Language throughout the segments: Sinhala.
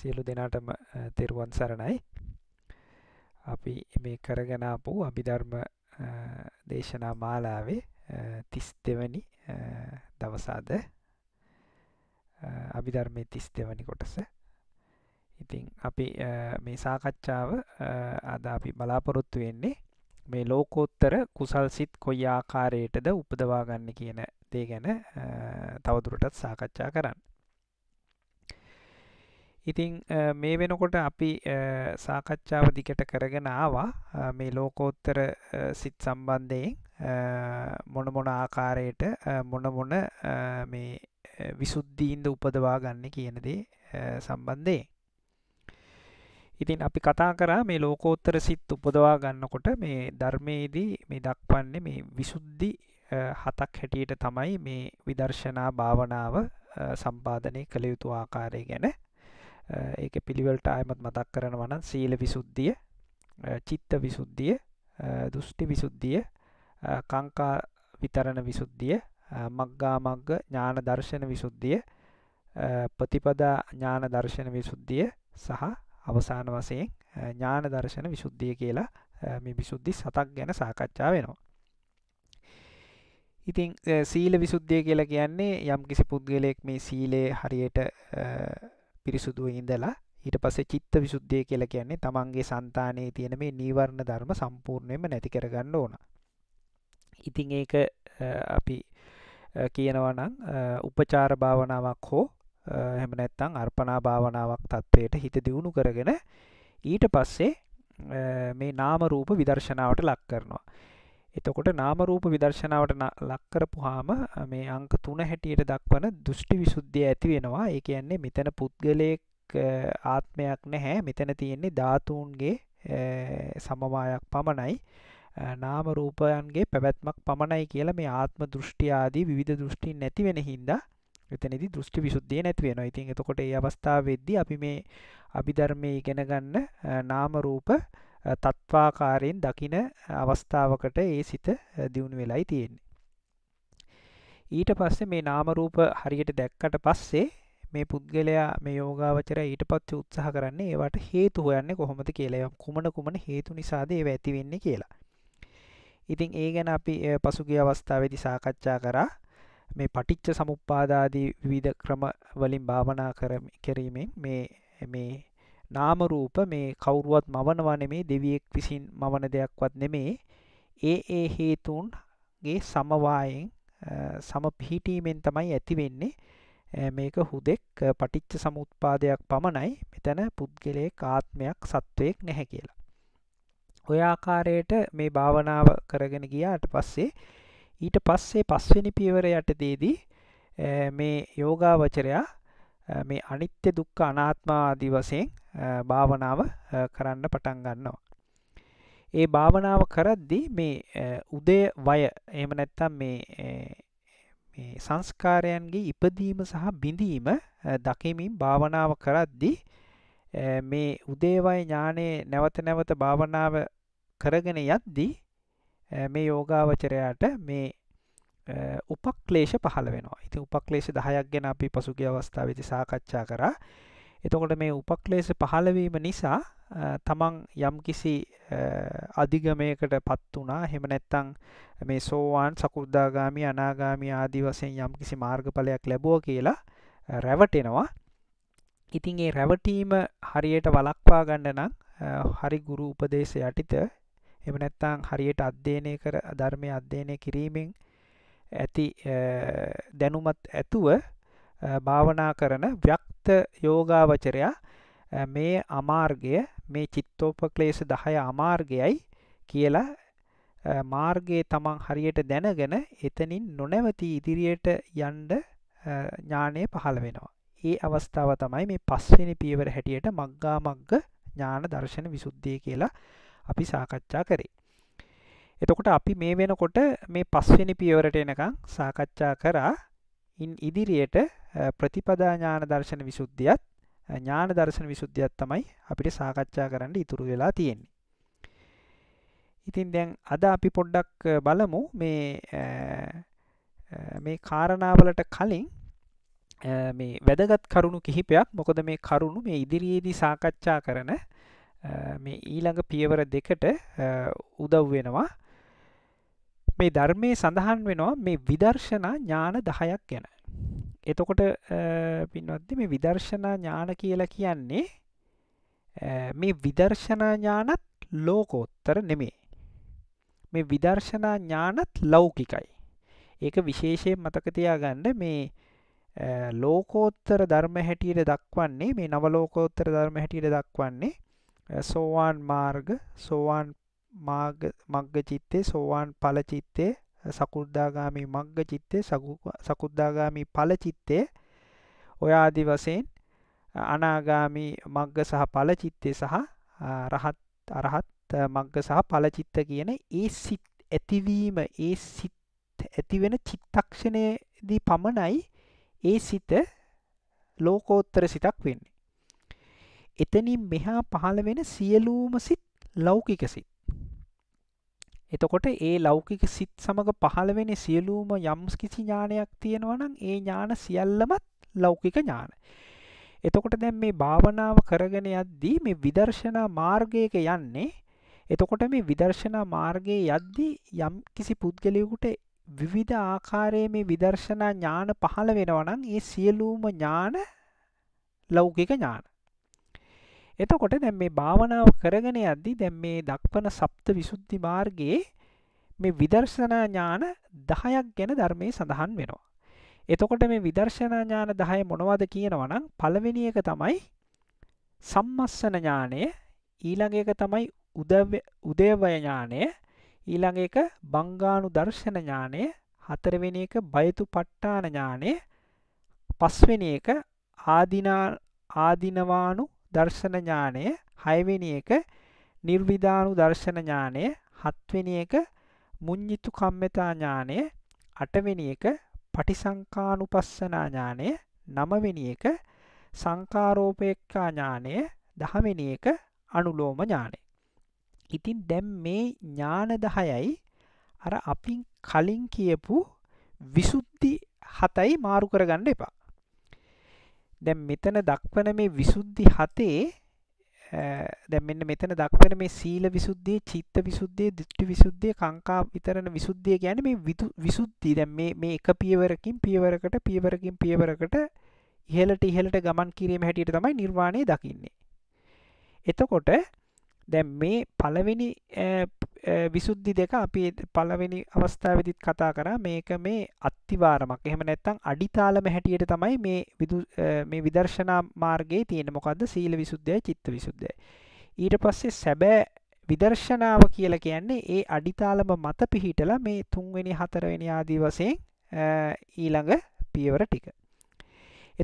සියලු දෙනාටම තෙරුවන් සරණයි අපි මේ කරගෙනාපු අභිධර්ම දේශනා මාලාවේ තිස් දෙවැනි දවසාද අභිධර්මය තිස් දෙවැනි කොටස ඉතිං අපි මේ සාකච්ඡාව අද අපි බලාපොරොත්තු වෙන්නේ මේ ලෝකෝත්තර කුසල් සිත් කොයි ආකාරයටද උපදවාගන්න කියන දේ ගැන තවදුරටත් සාකච්ඡා කරන්න ඉතිං මේ වෙනකොට අපි සාකච්ඡාව දිගට කරගෙන ආවා මේ ලෝකෝත්තර සිත් සම්බන්ධයෙන් මොනමොන ආකාරයට මොනමොන මේ විසුද්ධීන්ද උපදවා ගන්න කියනදේ සම්බන්ධයෙන්. ඉතින් අපි කතා කරා මේ ලෝකෝත්තර සිත් උපදවා ගන්නකොට මේ ධර්මයේදී මේ දක්වන්නේ මේ විසුද්ධි හතක් හැටියට තමයි මේ විදර්ශනා භාවනාව සම්පාදනය කළ යුතු ආකාරය ගැන ඒක පිළිවලට අයමත් මතක් කරනවන සීල විසුද්ධිය චිත්ත විසුද්ධිය දෘෂ්ටි විසුද්ධිය කංකා විතරණ විසුද්ධිය මග්ගා මග්ග ඥාන දර්ශන විසුද්ධිය ප්‍රතිපදා ඥාන දර්ශන විසුද්ධිය සහ අවසාන වශයෙන් ඥාන දර්ශන විසුද්ධිය කියලා මේ විසුද්ධි සතක් ගැන සාකච්ඡා වෙනවා. ඉතින් සීල විසුද්ධිය කියලා කියන්නේ යම් කිසි පුද්ගලයෙක් මේ සීලේ හරියට පිරිසුදුව ඉඳලා ඊට පස්සේ චිත්ත විසුද්ධිය කියලා කියන්නේ තමන්ගේ సంతානයේ තියෙන මේ නීවරණ ධර්ම සම්පූර්ණයෙන්ම නැති කරගන්න ඕන. ඉතින් ඒක අපි කියනවා නම් උපචාර භාවනාවක් හෝ එහෙම නැත්නම් අර්පණා භාවනාවක් தത്വයට හිත දියුණු කරගෙන ඊට පස්සේ මේ නාම රූප විදර්ශනාවට ලක් කරනවා. එතකොට නාමරූප විදර්ශනාවට ලක්කරපුහාම මේ අංක තුන හැටියට දක්වන දෘෂ්ටි විසුද්ධිය ඇති වෙනවා ඒ කියන්නේ මෙතන පුද්ගලයෙක් ආත්මයක් නැහැ මෙතන තියෙන්නේ ධාතුන්ගේ සමමායක් පමණයි නාම රූපයන්ගේ පැවැත්මක් පමණයි කියලා මේ ආත්ම දෘෂ්ටි ආදී විවිධ දෘෂ්ටි නැති වෙන හින්දා එතනදී දෘෂ්ටි විසුද්ධිය නැති වෙනවා. ඉතින් එතකොට මේ අවස්ථාවේදී අපි මේ අභිධර්මයේ ඉගෙන ගන්න නාම රූප තත්වාකාරයෙන් දකින අවස්ථාවකට ඒ සිත දියුණු වෙලයි තියෙන්නේ. ඊට පස්සේ මේ නාම රූප හරියට දැක්කට පස්සේ මේ පුද්ගලයා මේ යෝගාවචරය ඊට පස්සේ උත්සාහ කරන්නේ ඒවට හේතු හොයන්නේ කොහොමද කියලා. ඒවා කුමන කුමන හේතු නිසාද ඒව ඇති වෙන්නේ කියලා. ඉතින් ඒ ගැන අපි පසුගිය අවස්ථාවේදී සාකච්ඡා කරා. මේ පටිච්ච සමුප්පාදාදී විවිධ ක්‍රම වලින් භාවනා කරීමෙන් මේ මේ නාම රූප මේ කවුරුවත් මවනවා නෙමේ දෙවියෙක් විසින් මවන දෙයක්වත් නෙමේ ඒ ඒ හේතුන්ගේ සමவாயෙන් සම පිහිටීමෙන් තමයි ඇති වෙන්නේ මේක හුදෙක් පටිච්ච සමුප්පාදයක් පමණයි මෙතන පුද්ගලයෙක් ආත්මයක් සත්වයක් නැහැ කියලා. ඔය ආකාරයට මේ භාවනාව කරගෙන ගියාට පස්සේ ඊට පස්සේ පස්වෙනි පියවර යටතේදී මේ යෝගාවචරයා මේ අනිත්‍ය දුක්ඛ අනාත්ම ආදී වශයෙන් භාවනාව කරන්න පටන් ගන්නවා. ඒ භාවනාව කරද්දී මේ උදේ වය එහෙම නැත්තම් මේ මේ සංස්කාරයන්ගේ ඉපදීම සහ බිඳීම දකිමින් භාවනාව කරද්දී මේ උදේවය ඥානයේ නැවත නැවත භාවනාව කරගෙන යද්දී මේ යෝගාවචරයාට මේ උපක්ලේශ පහළ වෙනවා. ඉතින් උපක්ලේශ 10ක් ගැන අපි පසුගිය අවස්ථාවේදී සාකච්ඡා කරා. එතකොට මේ උපක්ලේශ පහළවීම නිසා තමන් යම්කිසි අධිගමයකට පත් වුණා එහෙම නැත්නම් මේ සෝවාන් සකු르දාගාමි අනාගාමි ආදී වශයෙන් යම්කිසි මාර්ගඵලයක් ලැබුවා කියලා රැවටෙනවා. ඉතින් ඒ රැවටීම හරියට වළක්වා ගන්න නම් හරි ගුරු උපදේශ යටිත එහෙම නැත්නම් හරියට අධ්‍යයනය කර ධර්මයේ අධ්‍යයනය කිරීමෙන් ඇති දැනුමත් ඇතුව භාවනා කරන ව්‍යක්ත ජනිත යෝගාවචරයා මේ අමාර්ගය මේ චිත්තෝපක්ලේශ 10 අමාර්ගයයි කියලා මාර්ගයේ තමන් හරියට දැනගෙන එතනින් නොනැවතී ඉදිරියට යන්න ඥානය පහළ වෙනවා. ඒ අවස්ථාව තමයි මේ පස්වෙනි පියවර හැටියට මග්ගා මග්ග ඥාන දර්ශන විසුද්ධිය කියලා අපි සාකච්ඡා කරේ. එතකොට අපි මේ වෙනකොට මේ පස්වෙනි පියවරට එනකම් සාකච්ඡා කරා ඉන් ඉදිරියට ප්‍රතිපදා ඥාන දර්ශන විසුද්ධියත් ඥාන දර්ශන විසුද්ධියත් තමයි අපිට සාකච්ඡා කරන්න ඉතුරු වෙලා තියෙන්නේ. ඉතින් දැන් අද අපි පොඩ්ඩක් බලමු මේ මේ කාරණාවලට කලින් මේ වැදගත් කරුණු කිහිපයක් මොකද මේ කරුණු මේ ඉදිරියේදී සාකච්ඡා කරන මේ ඊළඟ පියවර දෙකට උදව් වෙනවා මේ ධර්මයේ සඳහන් වෙනවා මේ විදර්ශනා ඥාන 10ක් ගැන එතකොට පින්වත්නි මේ විදර්ශනා ඥාන කියලා කියන්නේ මේ විදර්ශනා ඥානත් ලෝකෝත්තර නෙමෙයි. මේ විදර්ශනා ඥානත් ලෞකිකයි. ඒක විශේෂයෙන් මතක තියාගන්න මේ ලෝකෝත්තර ධර්ම හැටියට දක්වන්නේ මේ නව ලෝකෝත්තර ධර්ම හැටියට දක්වන්නේ සෝවාන් මාර්ග සෝවාන් මාර්ග මග්ග චිත්තේ සෝවාන් ඵල චිත්තේ සකුද්දාගාමි මග්ග චිත්තේ සකුද්දාගාමි ඵල චිත්තේ ඔය ආදි වශයෙන් අනාගාමි මග්ග සහ ඵල චිත්තේ සහ රහත් අරහත් මග්ග සහ ඵල චිත්ත කියන ඒ සිත් ඇතිවීම ඒ සිත් ඇති වෙන චිත්තක්ෂණයේදී පමණයි ඒ සිත ලෝකෝත්තර සිතක් වෙන්නේ. එතනින් මෙහා පහළ වෙන සියලුම සිත් ලෞකික සිත්. එතකොට ඒ ලෞකික සිත් සමඟ පහළ වෙන සියලූම යම්ස් කිසි ඥානයක් තියෙනවනම් ඒ ඥාන සියල්ලමත් ලෞකික ඥාන. එතකොට දැන් මේ භාවනාව කරගෙන යද්දී මේ විදර්ශනා මාර්ගයක යන්නේ එතකොට මේ විදර්ශනා මාර්ගයේ යද්දී යම් කිසි පුද්ගලයෙකුට විවිධ ආකාරයේ මේ විදර්ශනා ඥාන පහළ වෙනවනම් ඒ සියලූම ඥාන ලෞකික ඥාන. එතකොට දැන් මේ භාවනාව කරගෙන යද්දී දැන් මේ දක්වන සප්ත විසුද්ධි මාර්ගයේ මේ විදර්ශනා ඥාන 10ක් ගැන ධර්මයේ සඳහන් වෙනවා. එතකොට මේ විදර්ශනා ඥාන 10 මොනවද කියනවා නම් පළවෙනි එක තමයි සම්මස්සන ඥානය, ඊළඟ එක තමයි උදේවය ඥානය, ඊළඟ එක බංගාණු දර්ශන ඥානය, හතරවෙනි එක බයතුපට්ඨාන ඥානය, පස්වෙනි එක ආදිනා ආදිනවානු දර්ශන ඥානය 6 වෙනි එක නිර්විදානු දර්ශන ඥානය 7 වෙනි එක මුඤ්ඤිතු කම්මතා ඥානය 8 වෙනි එක පටිසංකානුපස්සනා ඥානය 9 වෙනි එක සංකාරෝපේක්ඛා ඥානය 10 වෙනි එක අනුලෝම ඥානය. ඉතින් දැන් මේ ඥාන 10යි අර අපින් කලින් කියපු විසුද්ධි 7යි මාරු කරගන්න එපා. දැන් මෙතන දක්වන මේ විසුද්ධි හතේ දැන් මෙන්න මෙතන දක්වන මේ සීල විසුද්ධිය, චිත්ත විසුද්ධිය, දෘෂ්ටි විසුද්ධිය, කාංකා විතරන විසුද්ධිය කියන්නේ මේ විසුද්ධි දැන් මේ මේ එක පියවරකින් පියවරකට පියවරකින් පියවරකට ඉහළට ඉහළට ගමන් කිරීම හැටියට තමයි නිර්වාණය දකින්නේ. එතකොට දැන් මේ පළවෙනි විසුද්ධි දෙක අපි පළවෙනි අවස්ථාවදිත් කතා කරා මේක මේ අත්තිවාරමක් එහෙම නැත්තං අඩිතාලම හැටියට තමයි මේ මේ විදර්ශනා මාර්ගයේ තියෙන මොකක්ද සීල විසුද්ධය චිත්ත විසුද්ධය ඊට පස්සේ සැබෑ විදර්ශනාව කියලා කියන්නේ ඒ අඩිතාලම මත පිහිටලා මේ තුන්වෙනි හතරවෙනි ආදී වශයෙන් ඊළඟ පියවර ටික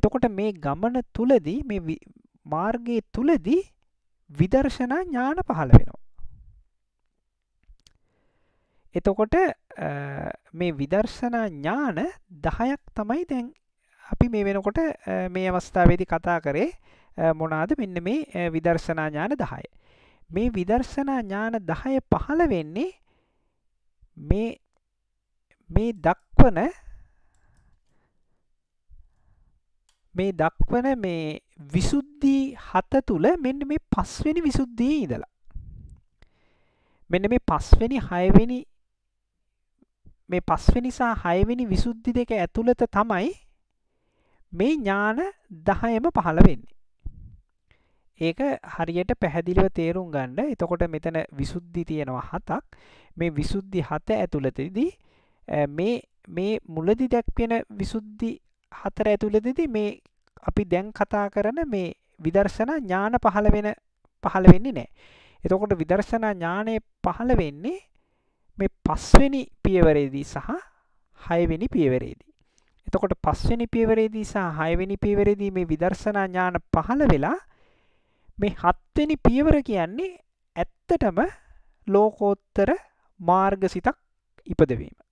එතකොට මේ ගමන තුලදී මේ මාර්ගයේ තුලදී විදර්ශනා ඥාන පහළ වෙනවා. එතකොට මේ විදර්ශනා ඥාන දහයක් තමයි දැන් අපි මේ වෙනකොට මේ අවස්ථාවේදී කතා කරේ මොනාද මෙන්න මේ විදර්ශනා ඥාන දහය. මේ විදර්ශනා ඥාන දහය පහළ වෙන්නේ මේ මේ දක්වන මේ දක්වන මේ විසුද්ධී හත තුළ මෙන්න මේ පස්වෙනි විසුද්ධිය ඉඳලා. මෙන්න මේ පස්වෙනි හයවෙනි මේ පස්වෙනි සහ හයවෙනි විසුද්ධි දෙක ඇතුළත තමයි මේ ඥාන 10ම පහළ වෙන්නේ. ඒක හරියට පැහැදිලිව තේරුම් ගන්න. එතකොට මෙතන විසුද්ධි තියෙනවා හතක්. මේ විසුද්ධි හත ඇතුළතදී මේ මේ මුලදි දැක්වෙන විසුද්ධි හතර ඇතුළතදී මේ අපි දැන් කතා කරන මේ විදර්ශනා ඥාන පහළ වෙන පහළ වෙන්නේ නැහැ. එතකොට විදර්ශනා ඥානය පහළ වෙන්නේ මේ පස්වෙනි පියවරේදී සහ හයවෙනි පියවරේදී. එතකොට පස්වෙනි පියවරේදී සහ හයවෙනි පියවරේදී මේ විදර්ශනා ඥාන පහළ වෙලා මේ හත්වෙනි පියවර කියන්නේ ඇත්තටම ලෝකෝත්තර මාර්ගසිතක් ඉපදවීම.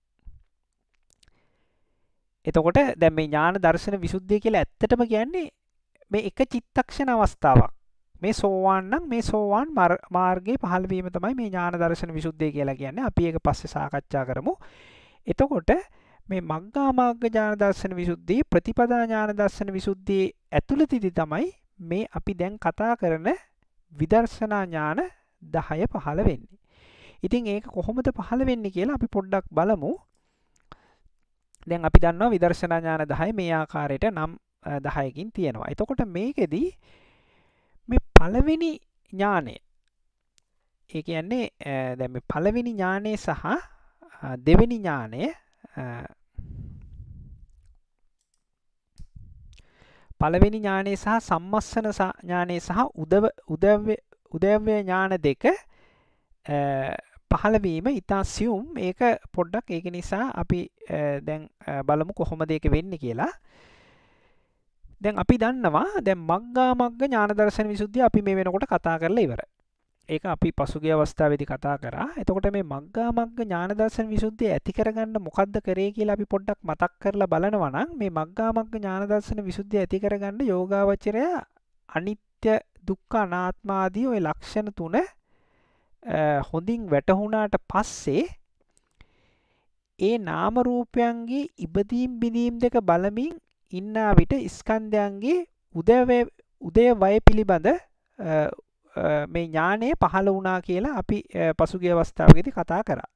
එතකොට දැ මේ ඥාන දර්ශන විසුද්ධිය කියලා ඇත්තටම කියන්නේ මේ එක චිත්තක්ෂණ අවස්ථාවක් මේ සෝවාන්නම් මේ සෝවාන් මාර්ගයේ පහළවීම තමයි මේ ඥාන දර්ශන විසුද්ධිය කියලා කියන්නේ අපි ඒක පස්සේ සාකච්ඡා කරමු එතකොට මේ මග්ගා මාර්ග ඥාන දර්ශන විසුද්ධිය ප්‍රතිපදා ඥාන දර්ශන විසුද්ධියේ ඇතුළතදී තමයි මේ අපි දැන් කතා කරන විදර්ශනා ඥාන 10 පහළ වෙන්නේ. ඉතින් ඒක කොහොමද පහළ වෙන්නේ කියලා අපි පොඩ්ඩක් බලමු. දැන් අපි දන්නවා විදර්ශනා ඥාන 10 මේ ආකාරයට නම් 10කින් තියෙනවා. එතකොට මේකෙදි මේ පළවෙනි ඥානය ඒ කියන්නේ දැන් මේ පළවෙනි ඥානය සහ දෙවෙනි ඥානය පළවෙනි ඥානය සහ සම්මස්සන ඥානය සහ උදව උදව්‍ය ඥාන දෙක පහළවීම ඉතා සියුම් ඒක පොඩ්ඩක් ඒක නිසා අපි දැන් බලමු කොහොම දෙක වෙන්න කියලා දැන් අපි දන්නවා දැන් මග්ගා මග්ග ඥාන දර්ශන විසුද්ධිය අපි මේ වෙනකොට කතා කරලා ඉවරයි. ඒක අපි පසුගිය අවස්ථාවේදී කතා කරා. එතකොට මේ මග්ගා මග්ග ඥාන දර්ශන විසුද්ධිය ඇති කරගන්න මොකද්ද කරේ කියලා අපි පොඩ්ඩක් මතක් කරලා බලනවා නම් මේ මග්ගා මග්ග ඥාන දර්ශන විසුද්ධිය ඇති කරගන්න යෝගාවචරය අනිත්‍ය දුක්ඛ අනාත්ම ආදී ওই ලක්ෂණ තුන හොඳින් වැටහුණාට පස්සේ ඒ නාම රූපයන්ගේ ඉබදීම් බිඳීම් දෙක බලමින් ඉන්නා විට ස්කන්ධයන්ගේ උදය උදය වය පිළිබඳ මේ ඥානය පහළ වුණා කියලා අපි පසුගිය අවස්ථාවකදී කතා කරා.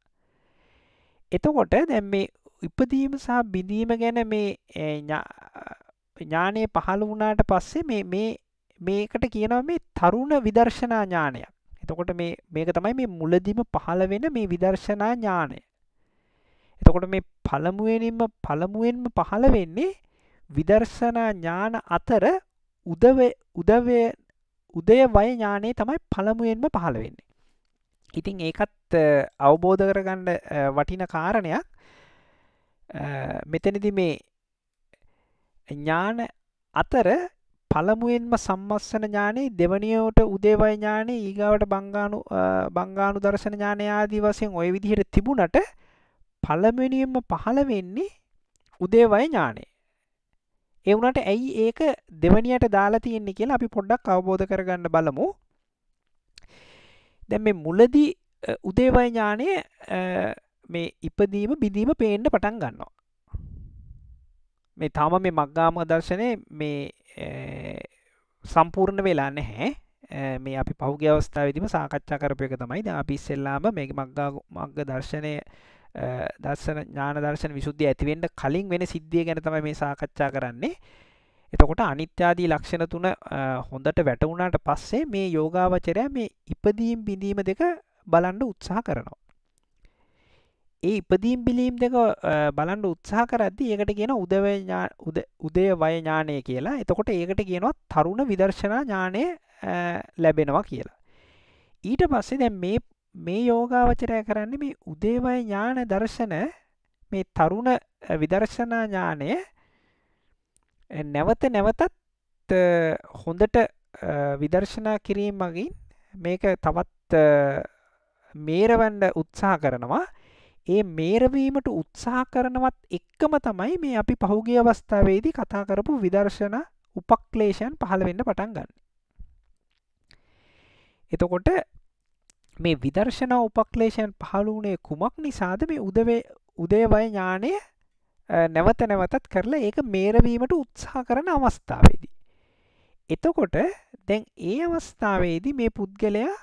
එතකොට දැන් මේ ඉපදීම සහ බිඳීම ගැන මේ ඥානය පහළ වුණාට පස්සේ මේ මේකට කියනවා මේ තරුණ විදර්ශනා ඥානයක්. එතකොට මේ මේක තමයි මේ මුලදිම පහළ වෙන මේ විදර්ශනා ඥානය. එතකොට මේ පළමුුවෙනින්ම පළමුුවෙන්ම පහළ වෙන්නේ විදර්ශනා ඥාන අතර උදව උදවය උදය වය ඥානයේ තමයි පළමුුවෙන්ම පහළ වෙන්නේ. ඉතිං ඒකත් අවබෝධ කරගන්න වටින කාරණයක් මෙතනදි මේ ඥාන අතර පළමුුවෙන්ම සම්මස්සන ඥානය දෙවනිියට උදේවයි ඥානය ඊගාවට බංගානු බංගානු දර්ශන ඥානය ආදී වසයෙන් ඔය විදිහට තිබුණට පළමනියෙන්ම පහළ වෙන්නේ උදේවයි ඥානය එවුනට ඇයි ඒක දෙවනියට දාලා තියෙන්නේ කියලා අපි පොඩ්ඩක් අවබෝධ කරගන්න බලමු දැ මේ මුලදී උදේවයි ඥානය මේ ඉපදීම බිඳීම පේන්ඩ පටන් ගන්නවා මේ තාම මේ මක්ගාම දර්ශනය මේ සම්පූර්ණ වෙලා නැහැ මේ අපි පහුගේ අවස්ථාවදිම සාකච්ඡා කරපයක තමයි ද අපි ඉස්සෙල්ලාම මේ මක්ගා මක්ග දර්ශනය දස්සන ඥාන දර්ශන විුද්ධ ඇතිවෙන්ට කලින් වෙන සිද්ධිය ගැන තම මේ සාකච්ඡා කරන්නේ එතකොට අනිත්‍යාදී ලක්ෂණ තුන හොඳට වැටවුණට පස්සේ මේ යෝගාවචරය මේ ඉපදීම් බිඳීම දෙක බලන්ඩ උත්සාහ කරනවා ඒ ඉපදීම් පිලීම් දෙක බලන්ඩ උත්සාහ කරද්දි ඒකට කියන උදවඥා උදය වයඥානය කියලා එතකොට ඒකට කියනවා තරුණ විදර්ශනා ඥානය ලැබෙනවා කියලා. ඊට පස්සේ දැ මේ මේ යෝගාවචරය කරන්න මේ උදේවය ඥාන දර්ශන මේ තරුණ විදර්ශනා ඥානය නැවත නැවතත් හොඳට විදර්ශනා කිරීම මගින් මේක තවත් මේරවන්ඩ උත්සාහ කරනවා ඒ මේරවීමට උත්සාහ කරනවත් එක්කම තමයි මේ අපි පහුගිය අවස්ථාවේදී කතා කරපු විදර්ශන උපක්ලේෂයන් පහළ වෙන්න පටන් ගන්න. එතකොට මේ විදර්ශනා උපක්ලේෂයන් පහළ වුණේ කුමක් නිසාද මේ උදවේ උදේවය ඥානය නැවත නැවතත් කරලා ඒක මේරවීමට උත්සාහ කරන අවස්ථාවේදී. එතකොට දැන් ඒ අවස්ථාවේදී මේ පුද්ගලයා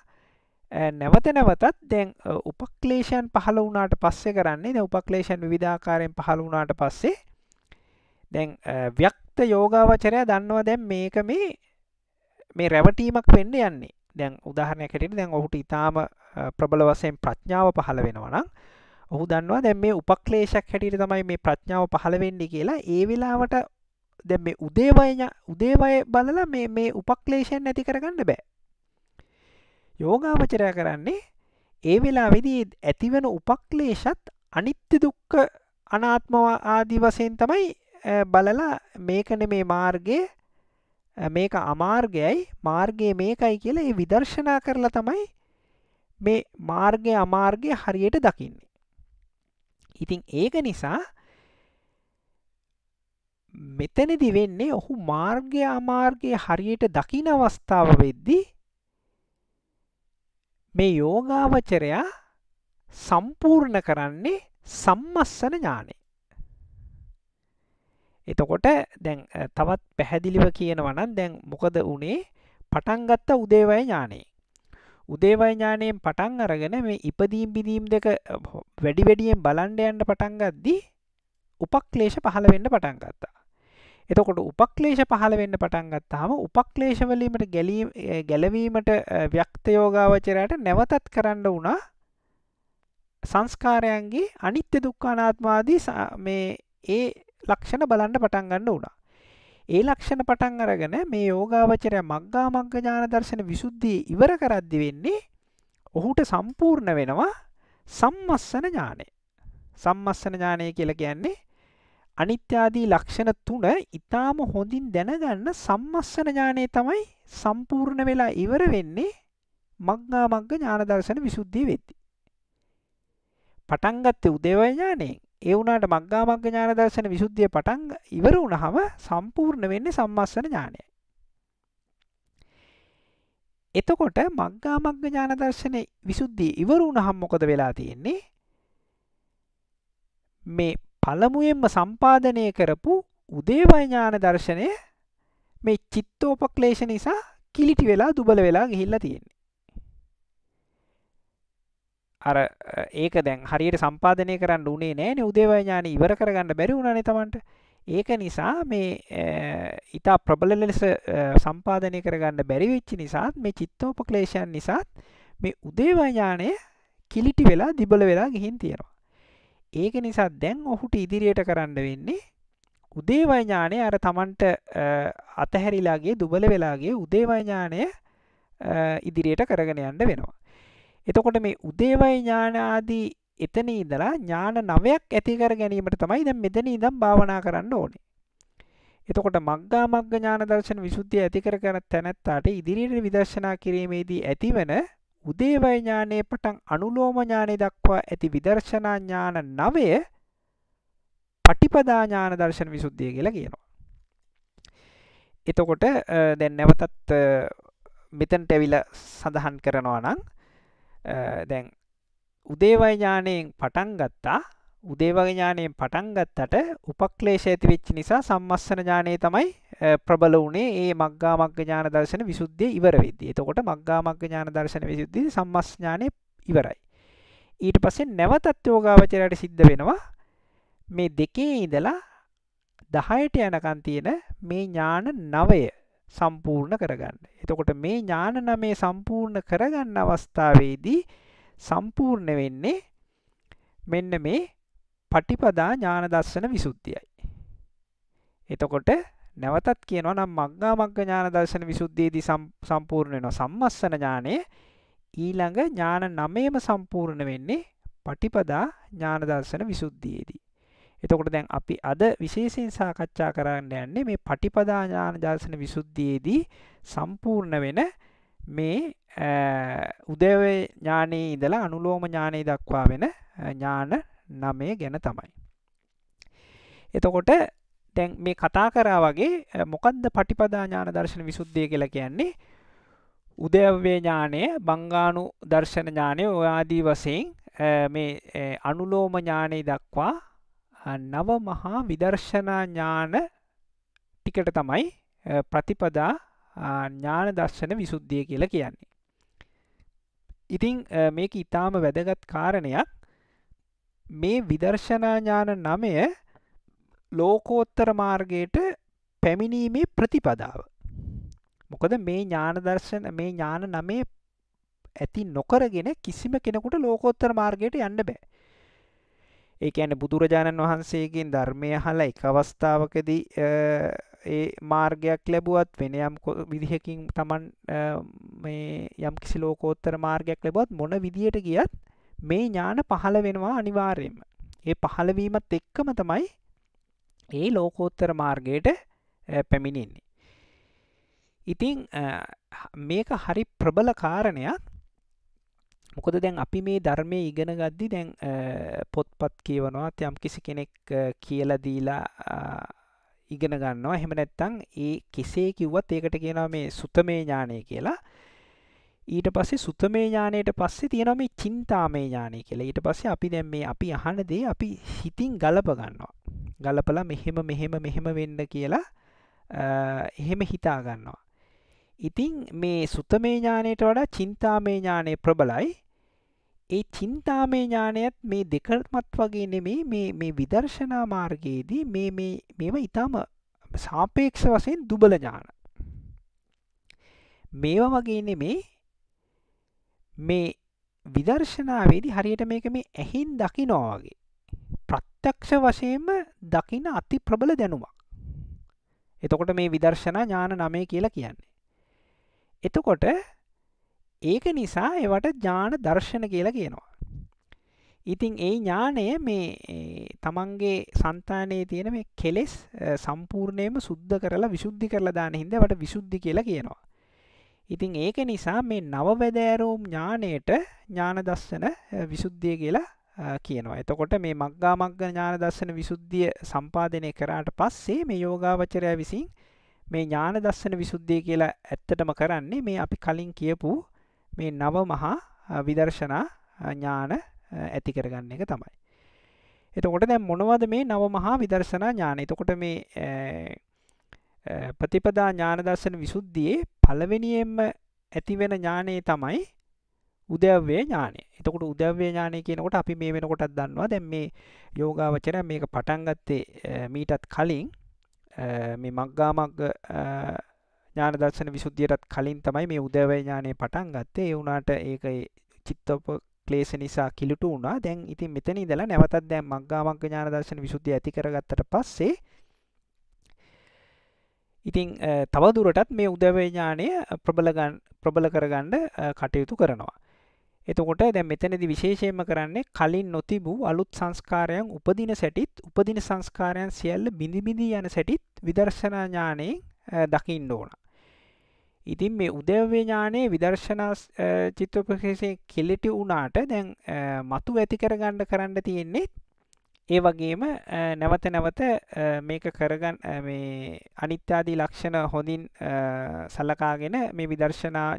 නැවත නැවතත් දැන් උපක්ලේෂන් පහළ වුණාට පස්සේ කරන්නේ දැන් උපක්ලේෂන් විවිධාකාරයෙන් පහළ වුණාට පස්සේ දැන් ව්‍යක්ත යෝගාවචරය දන්නවා දැන් මේක මේ මේ රැවටීමක් වෙන්න යන්නේ දැන් උදාහරණයක් හැටියට දැන් ඔහුට ඊටාම ප්‍රබල වශයෙන් ප්‍රඥාව පහළ වෙනවා නම් ඔහු දන්නවා දැන් මේ උපක්ලේශක් හැටියට තමයි මේ ප්‍රඥාව පහළ වෙන්නේ කියලා ඒ වෙලාවට දැන් මේ උදේවය උදේවය බලලා මේ මේ උපක්ලේශයන් නැති කරගන්න බෑ. යෝගාවචරය කරන්නේ ඒ වෙලා වෙදී ඇතිවන උපක්ලේෂත් අනිත්‍ය දුක්ක අනාත්මව ආදී වසයෙන් තමයි බලලා මේකන මේ මාර්ගය මේක අමාර්ගයයි මාර්ගය මේකයි කියලා ඒ විදර්ශනා කරලා තමයි මේ මාර්ගය අමාර්ගය හරියට දකින්නේ. ඉතින් ඒක නිසා මෙතනදි වෙන්නේ ඔහු මාර්ගය අමාර්ගය හරියට දකින අවස්ථාව වෙද්දී මේ යෝගාවචරයා සම්පූර්ණ කරන්නේ සම්මස්සන ඥානෙ. එතකොට දැන් තවත් පැහැදිලිව කියනවනම් දැන් මොකද වනේ පටන්ගත්ත උදේවය ඥානේ. උදේවය ඥානයෙන් පටන් අරගෙන මේ ඉපදීම් බිදීම් දෙක වැඩි වැඩියෙන් බලන්ඩ යන්න පටන්ගද්දී උපක්ලේෂ පහළ වෙන්න පටන්ගත්තා. එතකොට උපක්ලේශ පහළ වෙන්න පටන් ගත්තාම උපක්ලේශවලීමට ගැලීම ගැලවීමට ව්‍යක්ත යෝගාවචරයට නැවතත් කරන්න වුණා සංස්කාරයන්ගේ අනිත්‍ය දුක්ඛ අනාත්ම ආදී මේ ඒ ලක්ෂණ බලන්න පටන් ගන්න වුණා. ඒ ලක්ෂණ පටන් අරගෙන මේ යෝගාවචරය මග්ගා මග්ග ඥාන දර්ශන විසුද්ධිය ඉවර කරද්දි වෙන්නේ ඔහුට සම්පූර්ණ වෙනවා සම්මස්සන ඥානය. සම්මස්සන ඥානය කියලා කියන්නේ අනිත්‍යාදී ලක්ෂණ තුන ඊටාම හොඳින් දැනගන්න සම්මස්සන ඥානය තමයි සම්පූර්ණ වෙලා ඉවර වෙන්නේ මග්ගා මග්ග ඥාන දර්ශන විසුද්ධිය වෙද්දී. පටන් ගත්තේ උදේවය ඥානයෙන්. ඒ වුණාට මග්ගා මග්ග ඥාන දර්ශන විසුද්ධිය පටන් ඉවර වුණාම සම්පූර්ණ වෙන්නේ සම්මස්සන ඥානයයි. එතකොට මග්ගා මග්ග ඥාන දර්ශනේ විසුද්ධිය ඉවර වුණාම මොකද වෙලා තියෙන්නේ? මේ පළමුුවෙන්ම සම්පාධනය කරපු උදේවඥාන දර්ශනය මේ චිත්තෝපක්ලේෂ නිසා කිලිටි වෙලා දුබල වෙලා ගිහිල්ලා තියෙන්නේ. අර ඒක දැන් හරියට සම්පාධනය කරන්න උනේ නෑන උදේවඥාන ඉවර කරගන්න බැරි උනේ තමන්ට ඒක නිසා මේ ඉතා ප්‍රබල ලෙස සම්පාධනය කරගන්න බැරිවෙච්චි නිසාත් මේ චිත්තෝපක්ලේෂයන් නිසාත් මේ උදේවඥානය කිලිටි වෙලා දිබල වෙලා ගිහින් තියෙනවා. ඒක නිසා දැන් ඔහුට ඉදිරියට කරන්න වෙන්නේ උදේවඥානය අර තමන්ට අතහැරිලාගේ දුබල වෙලාගේ උදේවඥානය ඉදිරියට කරගෙන යන්න වෙනවා. එතකොට මේ උදේවයිඥානාදී එතන ඉඳලා ඥාන නවයක් ඇතිකර ගැනීමට තමයි දැන් මෙතන ඉඳන් භාවනා කරන්න ඕනේ. එතකොට මග්ගා මග්ග ඥාන දර්ශන විසුද්ධිය ඇති කර ගන්න තැනැත්තාට ඉදිරියට විදර්ශනා කිරීමේදී ඇතිවන උදේවය ඥානයේ පටන් අනුලෝම ඥානය දක්වා ඇති විදර්ශනා ඥාන 9 පටිපදා ඥාන දර්ශන විසුද්ධිය කියලා කියනවා. එතකොට දැන් නැවතත් මෙතනට ඇවිල්ලා සඳහන් කරනවා නම් දැන් උදේවය ඥානයෙන් පටන් ගත්තා උදේවය ඥානයෙන් පටන් ගත්තට උපක්ලේශය ඇති වෙච්ච නිසා සම්මස්සන ඥානය තමයි ප්‍රබල වුණේ ඒ මග්ගා මග්ග ඥාන දර්ශන විසුද්ධිය ඉවර වෙද්දී. එතකොට මග්ගා මග්ග ඥාන දර්ශන විසුද්ධිය සම්මස් ඥානෙ ඉවරයි. ඊට පස්සේ නැවතත් යෝගාවචරයට සිද්ධ වෙනවා මේ දෙකේ ඉඳලා 10ට යනකන් තියෙන මේ ඥාන 9 සම්පූර්ණ කරගන්න. එතකොට මේ ඥාන 9 සම්පූර්ණ කරගන්න අවස්ථාවේදී සම්පූර්ණ වෙන්නේ මෙන්න මේ පටිපදා ඥාන දර්ශන විසුද්ධියයි. එතකොට නැවතත් කියනවා නම් මග්ගා මග්ග ඥාන දර්ශන විසුද්ධියේදී සම්පූර්ණ වෙනවා සම්මස්සන ඥානේ ඊළඟ ඥාන නමේම සම්පූර්ණ වෙන්නේ පටිපදා ඥාන දර්ශන විසුද්ධියේදී. එතකොට දැන් අපි අද විශේෂයෙන් සාකච්ඡා කරන්න යන්නේ මේ පටිපදා ඥාන දර්ශන විසුද්ධියේදී සම්පූර්ණ වෙන මේ උදේවේ ඥානයේ ඉඳලා අනුලෝම ඥානයේ දක්වා වෙන ඥාන නමය ගැන තමයි. එතකොට දැන් මේ කතා කරා වගේ මොකක්ද පටිපදා ඥාන දර්ශන විසුද්ධිය කියලා කියන්නේ උදයව්‍ය ඥානය බංගාණු දර්ශන ඥානය ඔය ආදී වශයෙන් මේ අනුලෝම ඥානය දක්වා නව මහා විදර්ශනා ඥාන ටිකට තමයි ප්‍රතිපදා ඥාන දර්ශන විසුද්ධිය කියලා කියන්නේ. ඉතින් මේක ඊටාම වැදගත් කාරණයක් මේ විදර්ශනා ඥාන 9 ලෝකෝත්තර මාර්ගයට පැමිණීමේ ප්‍රතිපදාව. මොකද මේ ඥාන දර්ශන මේ ඥාන නමේ ඇති නොකරගෙන කිසිම කෙනෙකුට ලෝකෝත්තර මාර්ගයට යන්න බෑ. ඒ කියන්නේ බුදුරජාණන් වහන්සේගෙන් ධර්මය අහලා එක අවස්ථාවකදී ඒ මාර්ගයක් ලැබුවත් වෙන යම් විදිහකින් Taman මේ යම් කිසි ලෝකෝත්තර මාර්ගයක් ලැබුවත් මොන විදියට ගියත් මේ ඥාන පහළ වෙනවා අනිවාර්යයෙන්ම. ඒ පහළ වීමත් එක්කම තමයි ඒ ලෝකෝත්තර මාර්ගයට පැමිණෙන්නේ. ඉතිං මේක හරි ප්‍රබල කාරණයක් මොකද දැන් අපි මේ ධර්මය ඉගෙන ගද්දි දැන් පොත්පත් කියවනවත් යම් කිසි කෙනෙක් කියලදීලා ඉගෙන ගන්නවා හෙම නැත්තං ඒ කෙසේ කිව්වත් ඒකට කියනවා මේ සුතමේ ඥානය කියලා ඊට පස්සේ සුතමේ ඥානයට පස්සේ තියෙනවා මේ චින්තාමේ ඥානය කියලා. ඊට පස්සේ අපි දැන් මේ අපි අහන දේ අපි හිතින් ගලප ගන්නවා. ගලපලා මෙහෙම මෙහෙම මෙහෙම වෙන්න කියලා එහෙම හිතා ගන්නවා. ඉතින් මේ සුතමේ ඥානයට වඩා චින්තාමේ ඥානය ප්‍රබලයි. ඒ චින්තාමේ ඥානයත් මේ දෙකමත් වගේ නෙමෙයි මේ මේ විදර්ශනා මාර්ගයේදී මේ මේ මේවා ඊටම සාපේක්ෂ වශයෙන් දුබල ඥාන. මේවා වගේ නෙමෙයි මේ විදර්ශනාවේදී හරියට මේක මේ ඇහින් දකිනවා වගේ ප්‍රත්‍යක්ෂ වශයෙන්ම දකින අති ප්‍රබල දැනුමක්. එතකොට මේ විදර්ශනා ඥාන නමේ කියලා කියන්නේ. එතකොට ඒක නිසා ඒවට ඥාන දර්ශන කියලා කියනවා. ඉතින් ඒ ඥානය මේ තමන්ගේ సంతානයේ තියෙන මේ කෙලෙස් සම්පූර්ණයෙන්ම සුද්ධ කරලා විසුද්ධි කරලා දාන හින්දා ඒවට විසුද්ධි කියලා කියනවා. ඉතින් ඒක නිසා මේ නවවැදෑරූම් ඥානයට ඥාන දස්සන විසුද්ධිය කියලා කියනවා. එතකොට මේ මග්ගා මග්ග ඥාන දස්සන විසුද්ධිය සම්පාදනය කරාට පස්සේ මේ යෝගාවචරය විසින් මේ ඥාන දස්සන විසුද්ධිය කියලා ඇත්තටම කරන්නේ මේ අපි කලින් කියපු මේ නව මහා විදර්ශනා ඥාන ඇති කරගන්න එක තමයි. එතකොට දැන් මොනවද මේ නව මහා විදර්ශනා ඥාන? එතකොට මේ ප්‍රතිපදා ඥාන දර්ශන විසුද්ධියේ පළවෙනියෙන්ම ඇතිවෙන ඥානයේ තමයි උදව්වේ ඥානය. එතකොට උදව්වේ ඥානය කියනකොට අපි මේ වෙනකොටත් දන්නවා. දැන් මේ යෝගාවචරය මේක පටන් ගත්තේ මීටත් කලින් මේ මග්ගාමග්ග ඥාන දර්ශන විසුද්ධියටත් කලින් තමයි මේ උදව්වේ ඥානය පටන් ගත්තේ. ඒ වුණාට ඒක චිත්තප ක්ලේශ නිසා කිලුට වුණා. දැන් ඉතින් මෙතන ඉඳලා නැවතත් දැන් මග්ගාමග්ග ඥාන දර්ශන විසුද්ධිය ඇති කරගත්තට පස්සේ ඉතිං තවදුරටත් මේ උදවේඥානය ප්‍රබලගන් ප්‍රබල කරගණ්ඩ කටයුතු කරනවා. එතකොට දැ මෙතැනදි විශේෂයම කරන්නේ කලින් නොතිබූ අලුත් සංස්කාරයන් උපදින සැටිත් උපදින සංස්කාරයන් සියල්ල බිඳිබිඳී යන සැටිත් විදර්ශනඥානයෙන් දකිින් ඕන. ඉතින් මේ උදව්‍යඥානයේ විදර්ශනා චිත්‍රප්‍රකේශය කෙලෙටි වුණාට දැන් මතු ඇති කරගණ්ඩ කරන්න තියෙන්නේෙත් ඒ වගේම නැවත නැවත මේක කරගන්න මේ අනිත්‍යාදී ලක්ෂණ හොඳින් සලකාගෙන මේ විදර්ශනා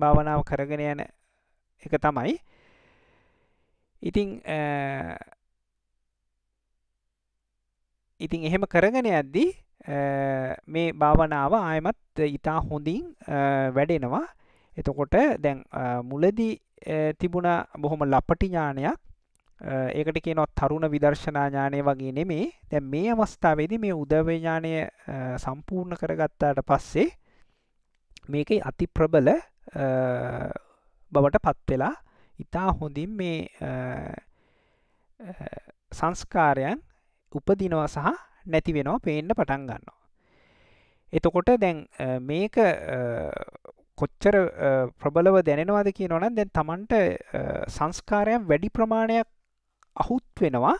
භාවනාව කරගෙන යන එක තමයි. ඉතින් ඉතින් එහෙම කරගෙන යද්දී මේ භාවනාව ආයමත් ඉතා හොඳින් වැඩෙනවා. එතකොට දැන් මුලදී තිබුණ බොහොම ලපටි ඥානයක් ඒකට කියනවා තරුණ විදර්ශනා ඥානය වගේ නෙමේ දැන් මේ අවස්ථාවේදී මේ උදවේ ඥානය සම්පූර්ණ කරගත්තාට පස්සේ මේකේ අති ප්‍රබල බවට පත් වෙලා ඊටා හොඳින් මේ සංස්කාරයන් උපදිනවා සහ නැති වෙනවා පේන්න පටන් ගන්නවා. එතකොට දැන් මේක කොච්චර ප්‍රබලව දැනෙනවාද කියනවනම් දැන් Tamanට සංස්කාරයන් වැඩි ප්‍රමාණයක් අහුත් වෙනවා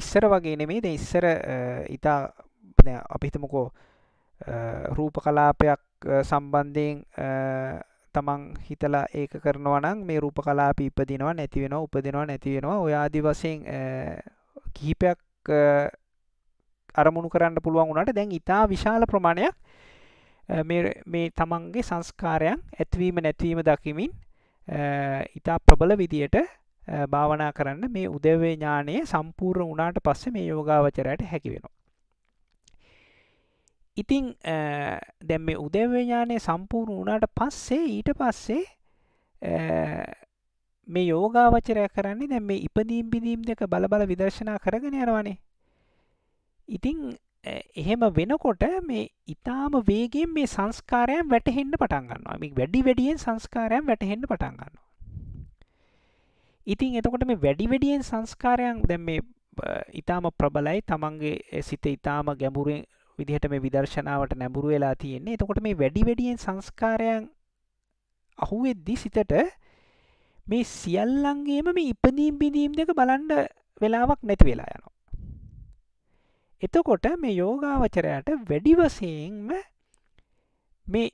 ඉස්සර වගේ නෙමේ ද ඉස්සර ඉතා අපිහිතමකෝ රූප කලාපයක් සම්බන්ධයෙන් තමන් හිතලා ඒක කරනවනං මේ රූප කලාප ඉපදිනවා නැතිවෙනවා උපදිනවා නැතිවෙනවා ඔයාදි වසයෙන් කිහිපයක් අරමුණු කරන්න පුළුවන් වුණට දැන් ඉතා විශාල ප්‍රමාණයක් මේ තමන්ගේ සංස්කාරයන් ඇත්වීම නැත්වීම දකිමින් ඉතා ප්‍රබල විදියට භාවනා කරන්න මේ උදවේ ඥානයේ සම්පූර්ණ වුණාට පස්සේ මේ යෝගාවචරයට හැකි වෙනවා. ඉතින් දැන් මේ උදවේ ඥානයේ සම්පූර්ණ වුණාට පස්සේ ඊට පස්සේ මේ යෝගාවචරය කරන්නේ දැන් මේ ඉපදීම් බිදීම් දෙක බලබල විදර්ශනා කරගෙන යනවානේ. ඉතින් එහෙම වෙනකොට මේ ඊටාම වේගෙන් මේ සංස්කාරයන් වැටහෙන්න පටන් ගන්නවා. මේ වැඩි වැඩියෙන් සංස්කාරයන් වැටහෙන්න පටන් ගන්නවා. ඉතින් එතකොට මේ වැඩි වැඩියෙන් සංස්කාරයන් දැන් මේ ඉතාම ප්‍රබලයි තමන්ගේ සිත ඉතාම ගැඹුරෙන් විදිහට මේ විදර්ශනාවට නැඹුරු වෙලා තියෙන්නේ. එතකොට මේ වැඩි වැඩියෙන් සංස්කාරයන් අහුවෙද්දි සිතට මේ සියල්ලන්ගේම මේ ඉපදීම් බිඳීම් දෙක බලන්ඩ වෙලාවක් නැති වෙලා යනවා. එතකොට මේ යෝගාවචරයට වැඩි වශයෙන්ම මේ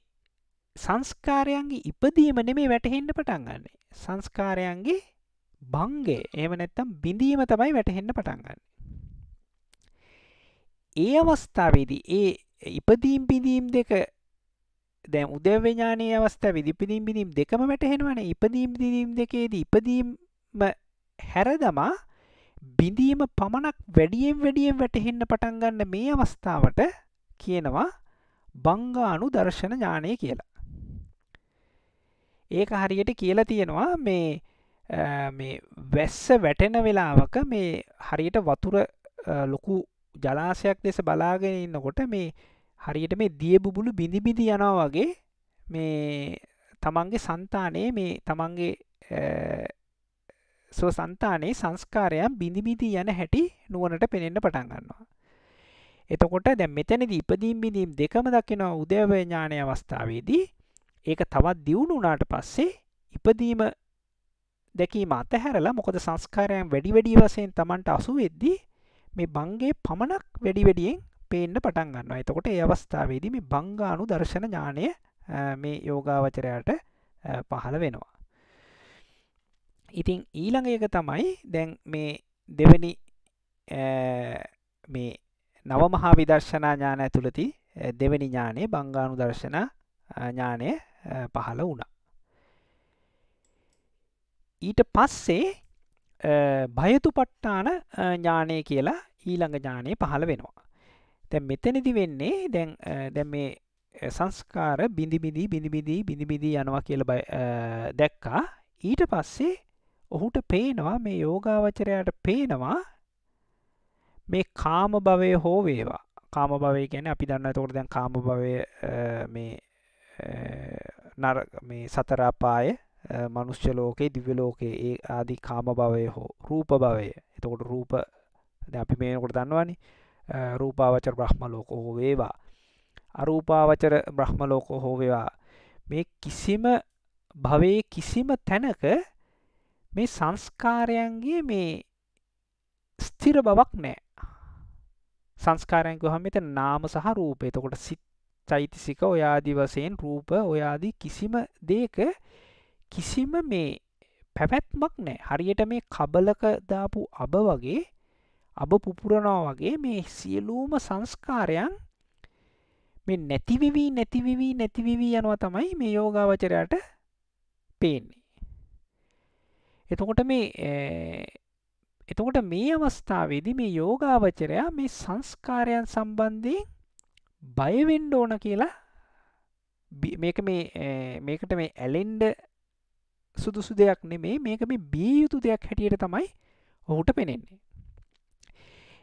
සංස්කාරයන්ගේ ඉපදීම නෙමේ වැටහෙන්න පටන් ගන්නෙ. සංස්කාරයන්ගේ බංගේ ඒම නැත්තම් බිඳීම තමයි වැටහෙන්න පටන්ගන්න ඒ අවස්ථාවේදී ඒ ඉපදීම් පිදීම් දෙක දැන් උදව්‍යඥානය අවස්ථා විදිපිදීම් බිදීම් දෙකම වැටහෙනවන ඉපදීම් දිදීම් දෙකේදී ඉපදීම හැරදමා බිඳීම පමණක් වැඩියෙන් වැඩියෙන් වැටහෙන්න පටන්ගන්න මේ අවස්ථාවට කියනවා බංගානු දර්ශන ඥානය කියලා. ඒක හරියට කියලා තියෙනවා මේ මේ වැස්ස වැටෙන වෙලාවක මේ හරියට වතුර ලොකු ජලාසයක් දෙස බලාගෙන ඉන්නකොට මේ හරියට මේ දියබුබුලු බිඳි බිඳි යනවා වගේ මේ තමන්ගේ సంతානයේ මේ තමන්ගේ සෝ సంతානයේ සංස්කාරයන් බිඳි බිඳි යන හැටි නුවණට පෙනෙන්න පටන් ගන්නවා. එතකොට දැන් මෙතනදී ඉපදීම් බිඳීම් දෙකම දකිනවා උදේවය ඥානයේ අවස්ථාවේදී ඒක තවත් දියුණු වුණාට පස්සේ ඉපදීම දැකීම අතහැරලා මොකද සංස්කාරයන් වැඩි වැඩි වශයෙන් Tamanට අසු වෙද්දී මේ බංගේ පමණක් වැඩි වැඩියෙන් පේන්න පටන් ගන්නවා. එතකොට ඒ අවස්ථාවේදී මේ බංගාණු දර්ශන ඥානය මේ යෝගාවචරයට පහළ වෙනවා. ඉතින් ඊළඟ එක තමයි දැන් මේ දෙවෙනි මේ නව මහා විදර්ශනා ඥාන ඇතුළති දෙවෙනි ඥානයේ බංගාණු දර්ශන ඥානය පහළ වුණා. ඊට පස්සේ භයතුපට්ඨාන ඥානය කියලා ඊළඟ ඥානය පහළ වෙනවා දැන් මෙතනදි වෙන්නේ දැන් දැන් මේ සංස්කාර බිඳි බිඳි බිඳි බිඳි බිඳි බිඳි යනවා කියලා දැක්කා ඊට පස්සේ ඔහුට පේනවා මේ යෝගාවචරයට පේනවා මේ කාම භවය හෝ වේවා කාම භවය කියන්නේ අපි දන්නවා එතකොට දැන් කාම භවය මේ නර මේ සතර අපාය මනුෂ්‍ය ලෝකේ දිව්‍ය ලෝකේ ඒ ආදී කාම භවය හෝ රූප භවය එතකොට රූප අපි මේකොට දන්නවානි රූපාවචර බ්‍රහ්ම ලෝක හෝ වේවා අරූපාවචර බ්‍රහ්ම ලෝක හෝ වේවා මේ කිසිම භවයේ කිසිම තැනක මේ සංස්කාරයන්ගේ මේ ස්ථිර බවක් නෑ සංස්කාරයන් ගොහම මෙත නාම සහ රූපය එතකොට සිත් චෛතසික ඔයාදි වසයෙන් රූප ඔයාදී කිසිම දේක කිසිම මේ පැවැත්මක් නෑ හරියට මේ කබලක දාපු අබ වගේ අබ පුපුරනවා වගේ මේ සියලූම සංස්කාරයන් මේ නැතිවිවී නැතිවිවී නැතිවිවී යනවා තමයි මේ යෝගාවචරයට පේන්නේ එතකොට මේ එතකොට මේ අවස්ථාවේදී මේ යෝගාවචරයා මේ සංස්කාරයන් සම්බන්ධයෙන් බයවෙන්ඩ ඕන කියලා මේක මේ මේකට මේ ඇලෙන්ඩ සුදුසු දෙයක් නෙමේ මේක මේ බියයුතු දෙයක් හැටියට තමයි ඔහුට පෙනෙන්නේ.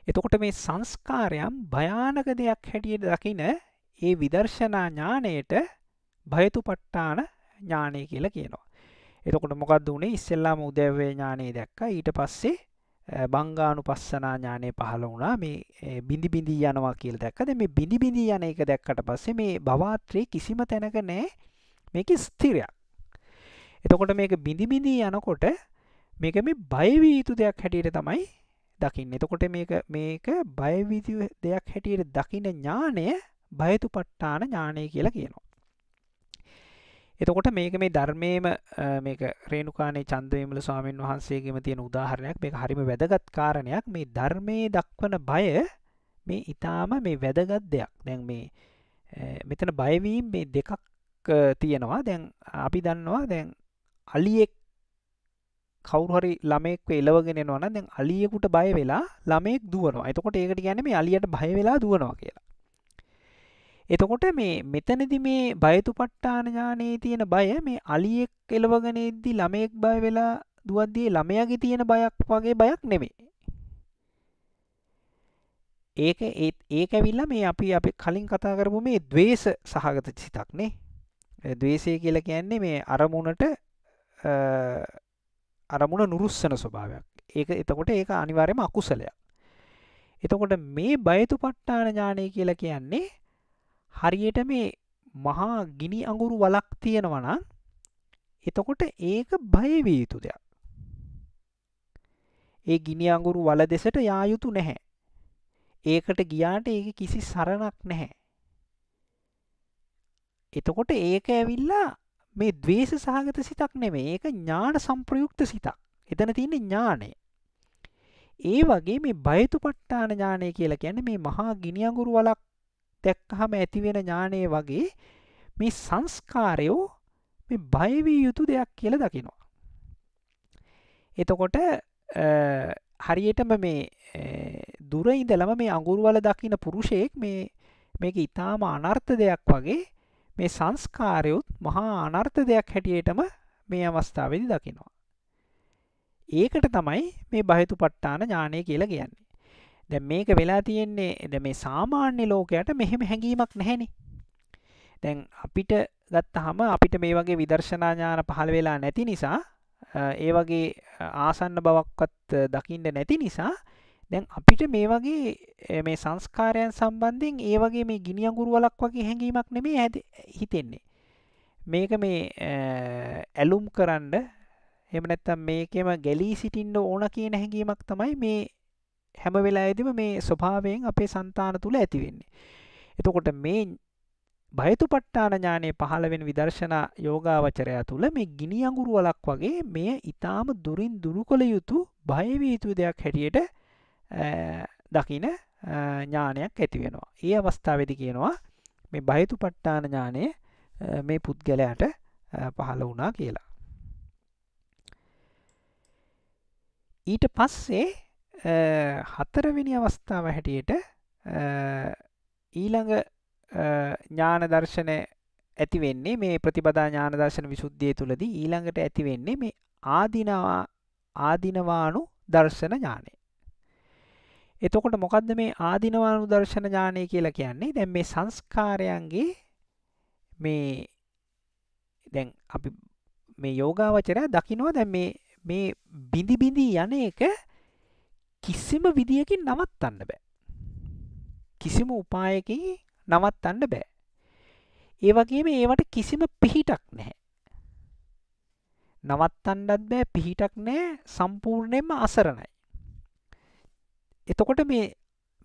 එතකොට මේ සංස්කාරයම් භයානක දෙයක් හැටියට දකින ඒ විදර්ශනා ඥානයට භයතු පට්ටාන ඥානය කියලා කියනවා. එතකොට මොකක්ද වුණේ ඉස්සෙල්ලාම උදැව්වේ ඥානය දැක්ක ඊට පස්සේ බංගානු පස්සනා ඥානය පහළ වුණා මේ බිඳි බිඳී යනවා කියල දැක්කද මේ බිඳි බිඳී යන එක දැක්කට පස්සේ මේ භවාත්‍රයේ කිසිම තැනක නෑ මේක ස්තිරයක් එතකොට මේක බිඳි බිඳී යනකොට මේක මේ බයවී යුතු දෙයක් හැටියට තමයි දකින්න එතකොට මේක මේක බයවිදි දෙයක් හැටියට දකින ඥානය බයතු පට්ටාන ඥානය කියලා කියනවා. එතකොට මේක මේ ධර්මයම මේක රේණුකානේ චන්දවිමල ස්වාමීන් වහන්සේගේම තියෙන උදාහරණයක් මේක හරිම වැදගත් කාරණයක් මේ ධර්මයේ දක්වන බය මේ ඊටාම මේ වැදගත් දෙයක්. දැන් මේ මෙතන බයවීම මේ දෙකක් තියෙනවා. දැන් අපි දන්නවා දැන් අලියෙක් කවරුහරි ළමෙක් එලවගෙන එනවන දැන් අලියෙකුට බය වෙලා ළමෙක් දුවනවා එතකොට ඒකට ගැන මේ අලියට බය වෙලා දුවනවා කියලා එතකොට මේ මෙතනදි මේ බයතුපට්ඨාන ඥානයේ තියෙන බය මේ අලියෙක් එලවගෙන ඉද්දි ළමෙක් බය වෙලා දුවද්දී ළමයාගේ තියෙන බයක් වගේ බයක් නෙමෙයි ඒක ඒක ඇවිල්ලා මේ අපි අපි කලින් කතා කරපු මේ ද්වේෂ සහගත සිතක් නේ ද්වේෂය කියලා කියන්නේ මේ අරමුණට අරමුණ නුරුස්සන ස්වභාවයක් ඒක එතකොට ඒක අනිවාර්යම අකුසලයක්. එතකොට මේ බයතුපට්ඨාන ඥානය කියලා කියන්නේ හරියට මේ මහා ගිනි අඟුරු වලක් තියෙනවා නම් එතකොට ඒක බය විය යුතු දෙයක්. ඒ ගිනි අඟුරු වල දෙසට යා යුතු නැහැ. ඒකට ගියාට ඒක කිසි සරණක් නැහැ. එතකොට ඒක ඇවිල්ලා මේ ද්වේෂ සහගත සිතක් නෙමෙයි ඒක ඥාන සම්ප්‍රයුක්ත සිතක්. එතන තියෙන්නේ ඥානය. ඒ වගේ මේ බයතුපට්ඨාන ඥානය කියලා කියන්නේ මේ මහා ගිනි අඟුරු වලක් දැක්කහම ඇති වෙන ඥානය වගේ මේ සංස්කාරය මේ බය විය යුතු දෙයක් කියලා දකිනවා. එතකොට හරියටම මේ දුර ඉඳලම මේ අඟුරු වල දකින පුරුෂයෙක් මේ මේක ඊටාම අනර්ථ දෙයක් වගේ මේ සංස්කාරයොත් මහා අනර්ථ දෙයක් හැටියටම මේ අවස්ථාවේදී දකිනවා. ඒකට තමයි මේ බහිතුපට්ඨාන ඥානය කියලා කියන්නේ. දැන් මේක වෙලා තියෙන්නේ දැන් මේ සාමාන්‍ය ලෝකයට මෙහෙම හැඟීමක් නැහෙනේ. දැන් අපිට ගත්තාම අපිට මේ වගේ විදර්ශනා ඥාන පහළ වෙලා නැති නිසා ඒ වගේ ආසන්න බවක්වත් දකින්න නැති නිසා දැන් අපිට මේ වගේ මේ සංස්කාරයන් සම්බන්ධයෙන් ඒ වගේ මේ ගිනි අඟුරු වලක් වගේ හැඟීමක් නෙමෙයි ඇති හිතෙන්නේ. මේක මේ ඇලුම් කරන්න එහෙම නැත්නම් මේකෙම ගැලී සිටින්න ඕන කියන හැඟීමක් තමයි මේ හැම වෙලාවෙදිම මේ ස්වභාවයෙන් අපේ సంతාන තුල ඇති වෙන්නේ. එතකොට මේ භයතුපට්ඨාන ඥානයේ පහළ වෙන විදර්ශනා යෝගාවචරය තුළ මේ ගිනි අඟුරු වලක් වගේ මෙය ඊටාම දුරින් දුරු කළ යුතු භය වේතු දෙයක් හැටියට දකින ඥානයක් ඇතිවෙනවා. ඒ අවස්ථාවදි කියනවා මේ බහිතු පට්ටාන ඥානය මේ පුද්ගලයට පහළ වුණා කියලා. ඊට පස්සේ හතරවෙනි අවස්ථාව හැටියට ඊළඟ ඥාන දර්ශනය ඇති වෙන්නේ මේ ප්‍රතිපදා ඥාන දර්ශන විසුද්ධිය තුළදී ඊළඟට ඇති වෙන්නේ මේ ආධිනවා ආධිනවාණු දර්ශන ඥානය. එතකොට මොකද්ද මේ ආධිනවානු දර්ශන ඥානය කියලා කියන්නේ? දැන් මේ සංස්කාරයන්ගේ මේ දැන් අපි මේ යෝගාවචරය දකිනවා දැන් මේ මේ බිඳි බිඳි යන එක කිසිම විදියකින් නවත්තන්න බෑ. කිසිම උපායකින් නවත්තන්න බෑ. ඒ වගේම ඒවට කිසිම පිහිටක් නැහැ. නවත්තන්නත් බෑ පිහිටක් නැහැ සම්පූර්ණයෙන්ම අසරණයි. එතකොට මේ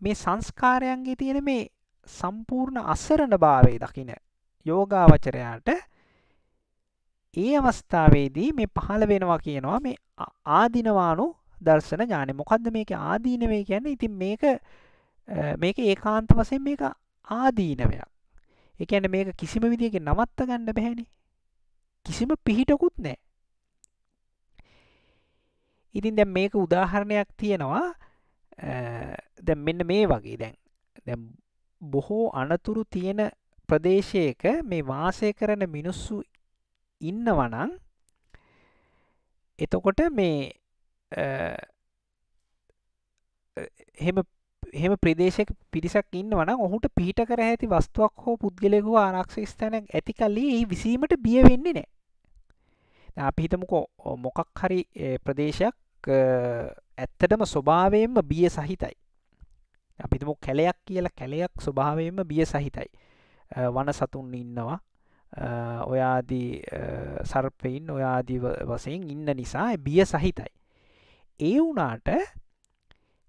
මේ සංස්කාරයන්ගේ තියෙන මේ සම්පූර්ණ අසරණ භාවය දකින යෝගාවචරයාට ඒ අවස්ථාවේදී මේ පහළ වෙනවා කියනවා මේ ආධිනවානු දර්ශන ඥානෙ. මොකද්ද මේක ආදීනවේ කියන්නේ? ඉතින් මේක මේක ඒකාන්ත වශයෙන් මේක ආදීනවයක්. ඒ කියන්නේ මේක කිසිම විදියකින් නවත්ත ගන්න බැහැනේ. කිසිම පිහිටකුත් නැහැ. ඉතින් දැන් මේක උදාහරණයක් තියෙනවා දැ මෙන්න මේ වගේ දැන් දැ බොහෝ අනතුරු තියෙන ප්‍රදේශයක මේ වාසය කරන මිනිස්සු ඉන්නවනං එතකොට මේ එහෙම එහෙම ප්‍රදේශක පිරිසක් ඉන්නවන ඔහුට පිහිට කර ඇති වස්තුවක් හෝ පුද්ගලෙකු ආරක්ෂ ස්ථානයක් ඇති කල්ලි ඒ විසීමට බිය වෙන්නේ නෑ අපි හිතමුකෝ මොකක් හරි ප්‍රදේශයක් ඇත්තටම ස්වභාවයෙන්ම බිය සහිතයි අපිතුම කැලයක් කියලා කැලයක් ස්වභාවයෙන්ම බිය සහිතයි වන සතුන් ඉන්නවා ඔයාදී සර්පයින් ඔයාදී වසයෙන් ඉන්න නිසා බිය සහිතයි ඒ වුනාට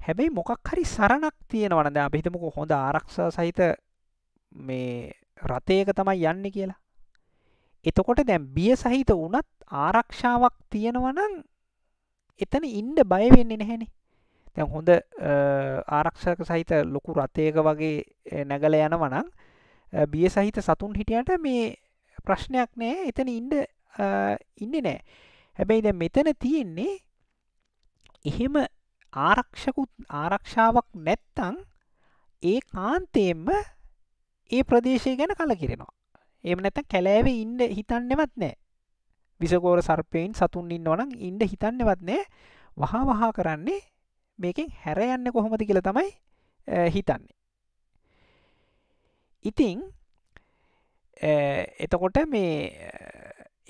හැබැයි මොකක් හරි සරණක් තියෙනවනද අපිහිතමක හොඳ ආරක්ෂා සහිත මේ රථයක තමයි යන්න කියලා එතකොට දැම් බිය සහිත වනත් ආරක්ෂාවක් තියෙනවනං එතන ඉන්ඩ බය වෙන්නේ නැහැනේ තැන් හොඳ ආරක්ෂක සහිත ලොකු රථයක වගේ නැගල යනවනං බිය සහිත සතුන් හිටියට මේ ප්‍රශ්නයක් නෑ එතන ඉන්ඩ ඉන්න නෑ හැබැයි ද මෙතන තියෙන්නේ එහෙම ආරක්ෂකුත් ආරක්ෂාවක් නැත්තං ඒ කාන්තයෙන්ම ඒ ප්‍රදේශය ගැන කලකිරෙනවා එම නැත කැලෑවේ ඉන්ඩ හිතන්නෙවත් නෑ විසකෝර සර්පයෙන් සතුන් ඉන්නවනම් ඉන්න හිතන්නවත් නෑ වහා වහා කරන්නේ මේකෙන් හැර යන්න කොහොමද කියලා තමයි හිතන්නේ. ඉතින් එතකොට මේ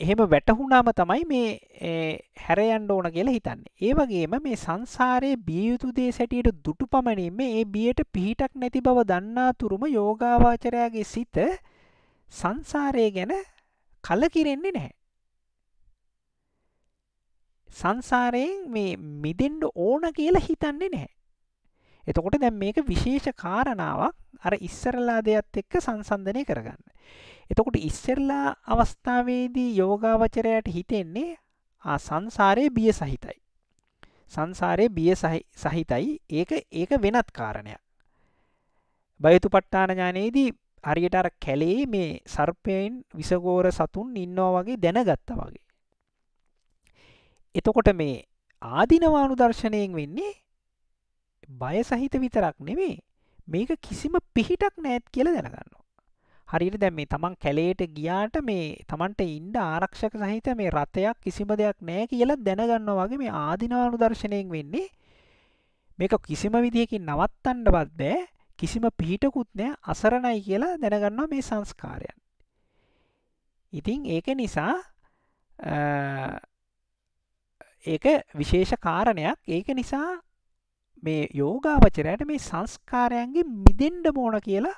එහෙම වැටහුණාම තමයි මේ හැර යන්න ඕන කියලා හිතන්නේ. ඒ වගේම මේ සංසාරයේ බිය යුතු දේ සැටියට දුටු පමණින් මේ ඒ බියට පිහිටක් නැති බව දන්නා තුරුම යෝගාවාචරයාගේ සිත සංසාරය ගැන කලකිරෙන්නේ නැහැ. සංසාරයෙන් මේ මිදෙන්ඩ ඕන කියලා හිතන්නේ නැහැ. එතකොට දැන් මේක විශේෂ කාරණාවක් අර ඉස්සරලා දෙයක්ත් එක්ක සංසන්ධනය කරගන්න. එතකොට ඉස්සෙල්ලා අවස්ථාවේදී යෝගාවචරයට හිතෙන්නේ සංසාරයේ බිය සහිතයි. සංසාරයේ බිය සහිතයි ඒක ඒක වෙනත් කාරණයක්. බයතු පට්ටාන ඥානයේදී හරියට අර කැලේ මේ සර්පයෙන් විසගෝර සතුන් ඉන්නවා වගේ දැනගත්තා වගේ. එතකොට මේ ආධිනවානු දර්ශනයෙන් වෙන්නේ බය සහිත විතරක් නෙවේ මේක කිසිම පිහිටක් නෑත් කියල දැනගන්න. හරිට දැම් මේ තමන් කැලේට ගියාට මේ තමන්ට ඉන්ඩ ආරක්ෂක සහිත මේ රථයක් කිසිම දෙයක් නෑ කියලා දැනගන්න වගේ මේ ආධිනවානු දර්ශනයෙන් වෙන්නේ මේක කිසිම විදිහකින් නවත්තන්ඩවත් බෑ කිසිම පිහිටකුත් නෑ අසරණයි කියලා දැනගන්නවා මේ සංස්කාරයන්. ඉතිං ඒක නිසා ඒක විශේෂ කාරණයක් ඒක නිසා මේ යෝගාවචරයට මේ සංස්කාරයන්ගේ මිදෙන්ඩ මෝන කියලා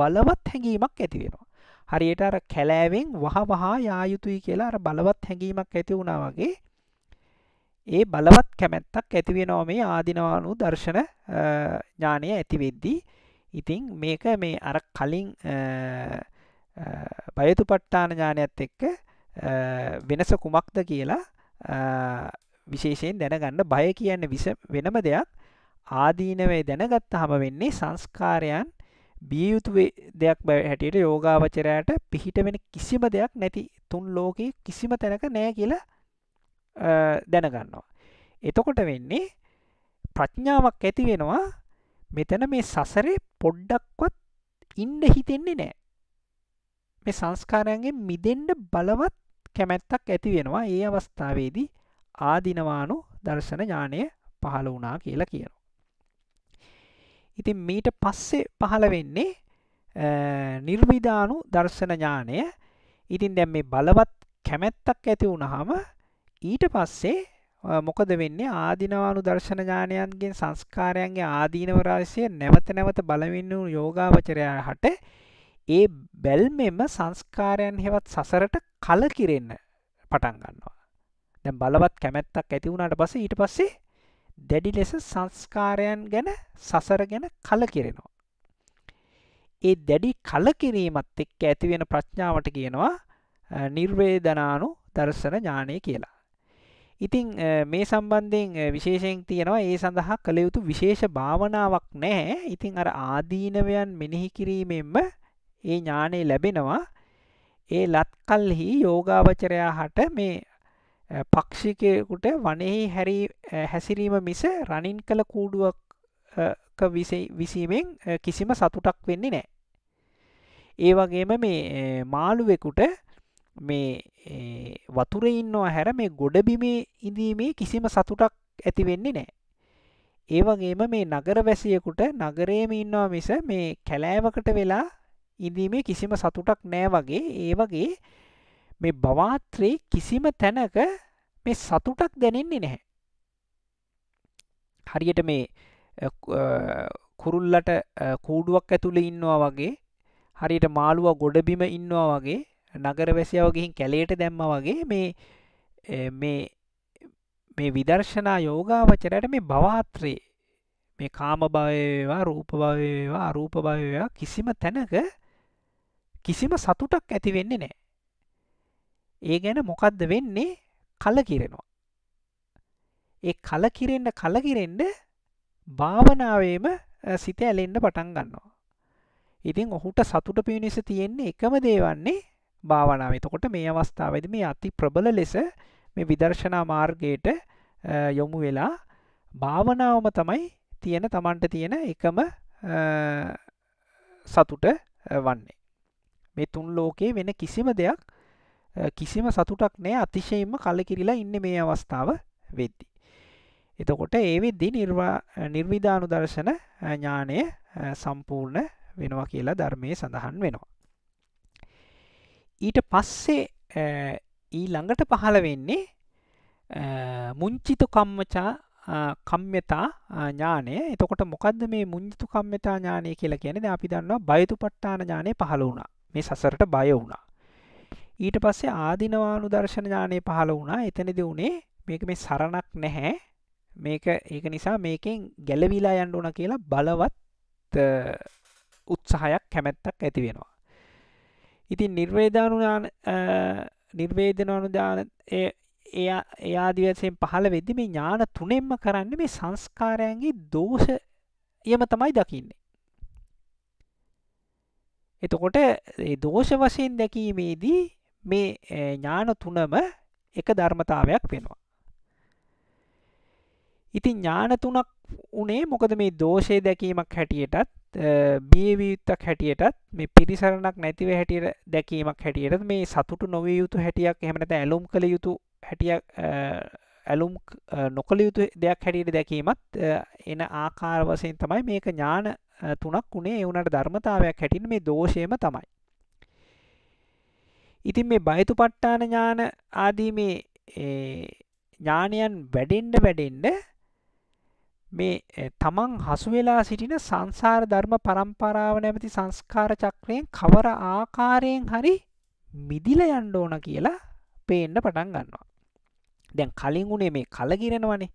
බලවත් හැඟීමක් ඇතිවෙනවා. හරියට අර කැලෑවෙන් වහ වහා යායුතුයි කියලා අර බලවත් හැඟීමක් ඇති වුණා වගේ ඒ බලවත් කැමැත්තක් ඇතිවෙනවා මේ ආදිනවානු දර්ශන ඥානය ඇතිවෙද්දී ඉතිං මේක මේ අර කලින් බයතුපට්ටාන ඥානයත් එක්ක වෙනස කුමක්ද කියලා විශේෂයෙන් දැනගන්න බය කියන්න විස වෙනම දෙයක් ආදීනවේ දැනගත්ත හම වෙන්නේ සංස්කාරයන් බියයුතු දෙයක් බ හැටියට යෝගාවචරයට පිහිට වෙන කිසිම දෙයක් නැති තුන් ලෝක කිසිම තැනක නෑ කියලා දැනගන්නවා. එතකොට වෙන්නේ ප්‍රඥාවක් ඇති වෙනවා මෙතන මේ සසරේ පොඩ්ඩක්වත් ඉන්ඩ හිතෙන්නේ නෑ. මේ සංස්කාරයන්ගේ මිදෙන්ඩ බලවත් කැමැත්තක් ඇති වෙනවා ඒ අවස්ථාවේදී ආදිනවානු දර්ශන ඥානය පහළ වුණා කියලා කියනවා. ඉතින් මීට පස්සේ පහළ වෙන්නේ නිර්විධානු දර්ශන ඥානය. ඉතින් දැන් මේ බලවත් කැමැත්තක් ඇති වුණාම ඊට පස්සේ මොකද වෙන්නේ ආධිනවානු දර්ශන ඥානයන්ගෙන් සංස්කාරයන්ගේ ආදීනව රාශිය නැවත නැවත බලමින් වූ යෝගාවචරයාට ඒ බැල්මෙම සංස්කාරයන් හෙවත් සසරට කලකිරෙන්න පටන් ගන්නවා දැන් බලවත් කැමැත්තක් ඇති වුණට පස ඊට පස්සේ දැඩි ලෙස සංස්කාරයන් ගැන සසර ගැන කලකිරෙනවා ඒ දැඩි කලකිරීමත් එක්ක ඇතිවෙන ප්‍රඥාවට කියනවා නිර්වේදනානු දර්ශන ඥානය කියලා ඉතිං මේ සම්බන්ධයෙන් විශේෂයෙන් තියෙනවා ඒ සඳහා කළ යුතු විශේෂ භාවනාවක් නෑ ඉතිං අර ආදීනවයන් මෙනෙහි කිරීමෙන්ම ඒ ඥානය ලැබෙනවා ඒ ලත්කල්හි යෝගාවචරයා හට මේ පක්ෂිකයකුට වනෙහි හැරි හැසිරීම මිස රණින් කළ කූඩුවක් විසීමෙන් කිසිම සතුටක් වෙන්නේ නෑ. ඒ වගේම මේ මාළුවෙකුට මේ වතුර ඉන්නවා හැර මේ ගොඩබිමේ ඉඳීමේ කිසිම සතුටක් ඇති වෙන්නේ නෑ. ඒ වගේම මේ නගර වැසියෙකුට නගරේම ඉන්නවා මිස මේ කැලෑවකට වෙලා ඉඳීමේ කිසිම සතුටක් නෑ වගේ ඒ වගේ මේ බවාත්‍රයේ කිසිම තැනක මේ සතුටක් දැනෙන්නේ නැහැ. හරියට මේ කුරුල්ලට කූඩුවක් ඇතුළේ ඉන්නවා වගේ හරියට මාළුවා ගොඩබිම ඉන්නවා වගේ නගර වැසියාව ගිහින් කැලයට දැම්මා වගේ මේ මේ මේ විදර්ශනා යෝගාවචරයට මේ භවාත්‍රේ මේ කාම භවය වේවා රූප භවය වේවා අරූප භවය වේවා කිසිම තැනක කිසිම සතුටක් ඇති වෙන්නේ නෑ. ඒ ගැන මොකක්ද වෙන්නේ කලකිරෙනවා. ඒ කලකිරෙන්න කලකිරෙන්ඩ භාවනාවේම සිත ඇලෙන්ඩ පටන් ගන්නවා. ඉතින් ඔහුට සතුට පිණිස තියෙන්නේ එකම දේවන්නේ භාවනාව එතකොට මේ අවස්ථාවද මේ අති ප්‍රබල ලෙස මේ විදර්ශනා මාර්ගයට යොමු වෙලා භාවනාවම තමයි තියෙන තමන්ට තියෙන එකම සතුට වන්නේ. මේ තුන් ලෝකයේ වෙන කිසිම දෙයක් කිසිම සතුටක් නෑ අතිශයින්ම කලකිරිලා ඉන්න මේ අවස්ථාව වෙද්දි. එතකොට ඒ වෙද්දි නිර්විධානු දර්ශන ඥානය සම්පූර්ණ වෙනවා කියලා ධර්මයේ සඳහන් වෙනවා. ඊට පස්සේ ඊළඟට පහළ වෙන්නේ මුංචිත කම්මචා කම්්‍යතා ඥානය එතකොට මොකක්ද මේ මුංචිත කම්්‍යතා ඥානය කියලා කියන්නේ දැන් අපි දන්නවා බයතුපට්ඨාන ඥානය පහළ වුණා. මේ සසරට බය වුණා. ඊට පස්සේ ආධිනවානු දර්ශන ඥානය පහළ වුණා එතනදි වුණේ මේක මේ සරණක් නැහැ මේක ඒක නිසා මේකෙන් ගැලවිලා යන්න ඕන කියලා බලවත් උත්සාහයක් කැමැත්තක් ඇති වෙනවා. ඉතින් නිර්වේධානු නිර්වේදනානු දාන එයා එයාදිවසයෙන් පහළ වෙද්දි මේ ඥාන තුනෙන්ම කරන්න මේ සංස්කාරයන්ගේ දෝෂ යම තමයි දකින්නේ එතකොට දෝෂ වශයෙන් දැකීමේදී මේ ඥාන තුනම එක ධර්මතාවයක් වෙනවා. ඉතින් ඥාන තුනක් උනේ මොකද මේ දෝෂය දැකීමක් හැටියටත් බියවියුත්තක් හැටියටත් මේ පිරිසරණක් නැතිව හැටියට දැකීමක් හැටියටත් මේ සතුටු නොවිය යුතු හැටියක් එහෙම නැත්නම් ඇලුම් කළ යුතු හැටියක් ඇලුම් නොකළ යුතු දෙයක් හැටියට දැකීමත් එන ආකාර වශයෙන් තමයි මේක ඥාන තුනක් උනේ ඒ උනාට ධර්මතාවයක් හැටින් මේ දෝෂයම තමයි. ඉතින් මේ බයතුපට්ඨාන ඥාන ආදී මේ ඥානයන් වැඩෙන්න වැඩෙන්න මේ තමන් හසු වෙලා සිටින සංසාර ධර්ම පරම්පරාව නැමැති සංස්කාර චක්‍රයෙන් කවර ආකාරයෙන් හරි මිදිලා යන්න ඕන කියලා පේන්න පටන් ගන්නවා. දැන් කලින් වුණේ මේ කලකිරෙනවනේ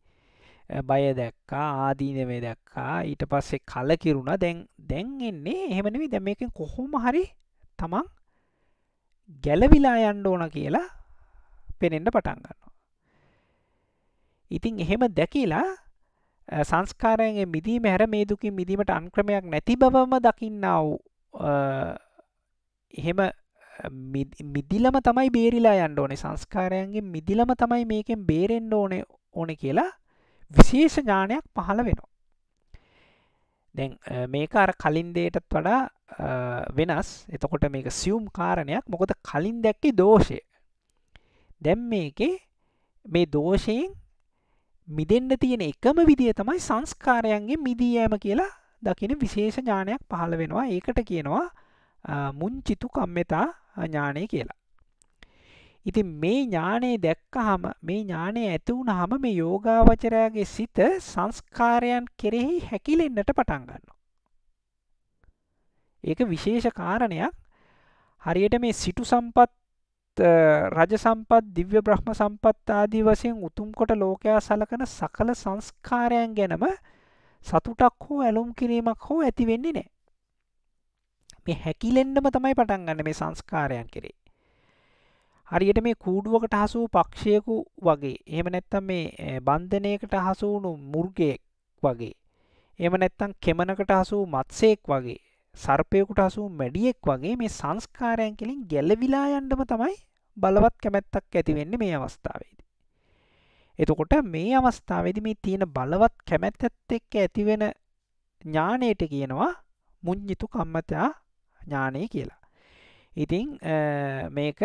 බය දැක්කා ආදීනවේ දැක්කා ඊට පස්සේ කලකිරුණා දැන් දැන් එන්නේ එහෙම නෙවෙයි දැන් මේකෙන් කොහොම හරි තමන් ගැලවිලා යන්න ඕන කියලා පෙනෙන්න පටන් ගන්නවා. ඉතින් එහෙම දැකලා සංස්කාරයෙන් මිදීම හැර මේ දුකින් මිදීමට අන්ක්‍රමයක් නැති බවම දකින්නා වූ එහෙම මිදිලම තමයි බේරිලා යන්න ඕනේ සංස්කාරයන්ගේ මිදිලම තමයි මේකෙන් බේරෙන්ඩ ඕනේ ඕන කියලා විශේෂ ඥානයක් පහළ වෙනවා දැන් මේක අර කලින් දේටත් වඩා වෙනස් එතකොට මේක සියුම් කාරණයක් මොකද කලින් දැක්කි දෝෂය දැම් මේකේ මේ දෝෂයෙන් මිදෙන්න්න තියෙන එකම විදිය තමයි සංස්කාරයන්ගේ මිදියෑම කියලා දකින විශේෂ ඥානයක් පහළ වෙනවා ඒකට කියනවා මුංචිතු කම්මතා ඥානය කියලා. ඉතින් මේ ඥානයේ දැක්කහම මේ ඥානය ඇති වුණාම මේ යෝගාවචරයාගේ සිත සංස්කාරයන් කෙරෙහි හැකිලෙන්නට පටන් ගන්නවා. ඒක විශේෂ කාරණයක්. හරියට මේ සිටු සම්පත් රජ සම්පත් දිව්‍ය බ්‍රහ්ම සම්පත් ආදී වශයෙන් උතුම් කොට ලෝකයා සලකන සකල සංස්කාරයන් ගැනම සතුටක් හෝ ඇලුම් කිරීමක් හෝ ඇති වෙන්නේ නැහැ. මේ හැකිලෙන්ඩම තමයි පටන් ගන්න මේ සංස්කාරයන් කෙරේ හරියට මේ කූඩුවකට හසු පක්ෂයකු වගේ එහෙම නැත්තම් මේ බන්ධනයකට හසුවුණු මුර්ගයෙක් වගේ එම නැත්තං කෙමනකට හසු මත්සයෙක් වගේ සර්පයකුට හසු මැඩියෙක් වගේ මේ සංස්කාරයන් කෙලින් ගැලවිලා යන්ඩම තමයි බලවත් කැමැත්තක් ඇතිවෙන්න මේ අවස්ථාවේදී. එතකොට මේ අවස්ථාවේද මේ තියෙන බලවත් කැමැත්තත් එක්ක ඇතිවෙන ඥානයට කියනවා මුං්ජිතු කම්මතා ඥානය කියලා. ඉතිං මේක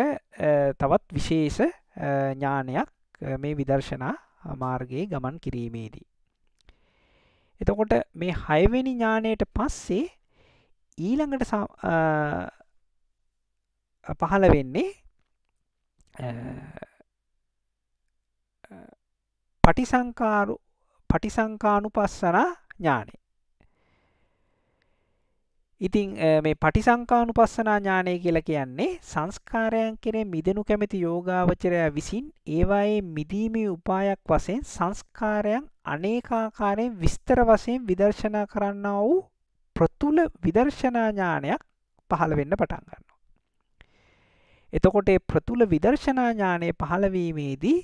තවත් විශේෂ ඥානයක් මේ විදර්ශනා මාර්ගයේ ගමන් කිරීමේදී. එතකොට මේ හයවෙනි ඥානයට පස්සේ ඊළඟට පහළ වෙන්නේ පටිසංකාරු පටිසංකානු පස්සනා ඥානේ ඉතින් මේ පටිසංකානු පස්සනා ඥානය කියලා කියන්නේ සංස්කාරයන් කෙරේ මිදනු කැමති යෝගාවචරය විසින් ඒවායේ මිදීමේ උපායක් වසයෙන් සංස්කාරයන් අනේකාකාරයෙන් විස්තර වසයෙන් විදර්ශනා කරන්න වූ ප්‍රතුල විදර්ශනාඥානයක් පහළ වෙන්න පටන් ගන්නවා. එතකොට ඒ ප්‍රතුල විදර්ශනාඥානය පහළවීමේදී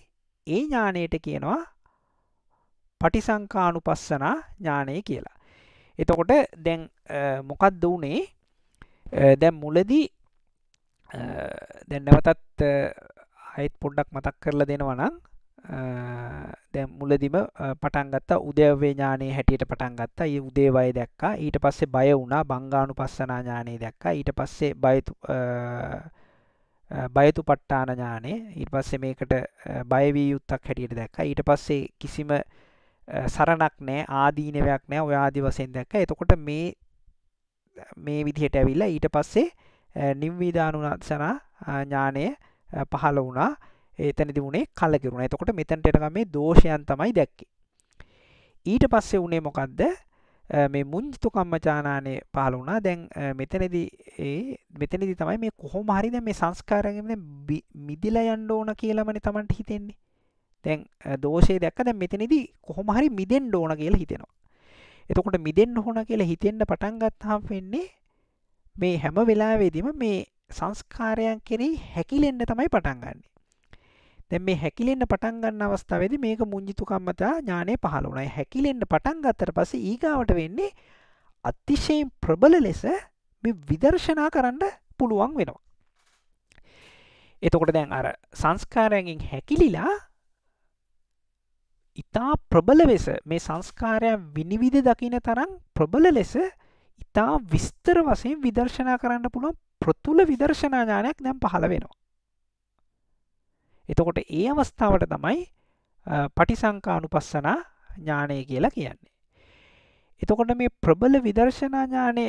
ඒ ඥානයට කියනවා පටිසංකානුපස්සනා ඥානය කියලා. එතකොට දැන් මොකක්ද වනේ දැන් මුලදී දැන් නැවතත් අයිත් පොඩ්ඩක් මතක් කරලා දෙනවනම් දැන් මුලදිම පටන් ගත්තා උදේවේ ඥානයේ හැටියට පටන් ගත්තා. ඊ උදේවය දැක්කා. ඊට පස්සේ බය වුණා. බංගානුපස්සනා ඥානය දැක්කා. ඊට පස්සේ බයතු බයතුපට්ඨාන ඥානය. ඊට පස්සේ මේකට බය විය යුත්තක් හැටියට දැක්කා. ඊට පස්සේ කිසිම සරණක් නෑ ආදීනවයක් නෑ ඔය ආදි වශයෙන් දැක්ක එතකොට මේ මේ විදිහට ඇවිල්ලා ඊට පස්සේ නිම්විධානුසනා ඥානය පහළ වුණා එතනදි වුණේ කලකිරුණ එතකොට මෙතැනට එනකම් මේ දෝෂයන් තමයි දැක්කේ ඊට පස්සේ වුණේ මොකක්ද මේ මුංජිතු කම්මචානානේ පහළ වුණා දැන් මෙතනදි ඒ මෙතනදි තමයි මේ කොහොම හරි දැන් මේ සංස්කාරයෙන් මිදිලා යන්න ඕන කියලාමනේ Tamanට හිතෙන්නේ දැන් දෝෂය දැක්ක දැන් මෙතනදී කොහොම හරි මිදෙන්න ඕන කියලා හිතෙනවා. එතකොට මිදෙන්න ඕන කියලා හිතෙන්න පටන් ගත්තාම වෙන්නේ මේ හැම වෙලාවෙදීම මේ සංස්කාරයන් කෙරෙහි හැකිලෙන්න තමයි පටන් ගන්නෙ. දැන් මේ හැකිලෙන්න පටන් ගන්න අවස්ථාවේදී මේක මුඤ්ජිතුකම්මතා ඥානය පහළ වුණා. හැකිලෙන්න පටන් ගත්තට පස්සේ ඊගාවට වෙන්නේ අතිශයින් ප්‍රබල ලෙස මේ විදර්ශනා කරන්න පුළුවන් වෙනවා. එතකොට දැන් අර සංස්කාරයෙන් හැකිලිලා ඉතා ප්‍රබල වෙස මේ සංස්කාරයන් විනිවිධ දකින තරම් ප්‍රබල ලෙස ඉතා විස්තර වසයෙන් විදර්ශනා කරන්න පුළුවන් ප්‍රතුල විදර්ශනාඥානයක් දැම් පහළ වෙනවා. එතකොට ඒ අවස්ථාවට තමයි පටිසංකානු පස්සනා ඥානය කියලා කියන්නේ. එතකොට මේ ප්‍රබල විදර්ශනා ඥානය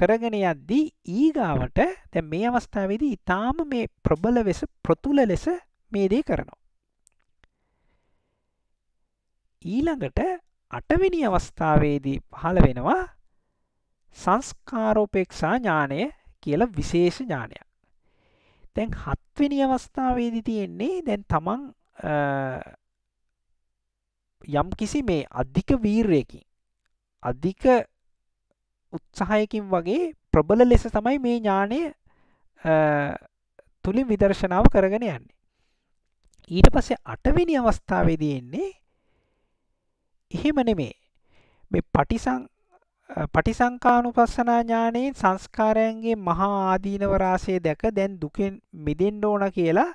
කරගෙන යද්දී ඊගාවට දැන් මේ අවස්ථාවේදී ඊටාම මේ ප්‍රබල වෙස ප්‍රතුල ලෙස මේ දේ කරනවා. ඊළඟට අටවෙනි අවස්ථාවේදී පහළ වෙනවා සංස්කාරෝපේක්ෂා ඥානය කියලා විශේෂ ඥානයක්. දැන් හත්වෙනි අවස්ථාවේදී තියෙන්නේ දැන් තමන් යම්කිසි මේ අධික වීරයකින් අධික උත්සාහයකින් වගේ ප්‍රබල ලෙස තමයි මේ ඥානය තුළින් විදර්ශනාව කරගෙන යන්නේ. ඊට පස්සේ අටවෙනි අවස්ථාවේදී එන්නේ එහෙම නෙමේ මේ පටිසං පටිසංකානුපස්සනා ඥානයෙන් සංස්කාරයන්ගේ මහා ආදීනව රාශිය දැක දැන් දුකෙන් මිදෙන්න ඕන කියලා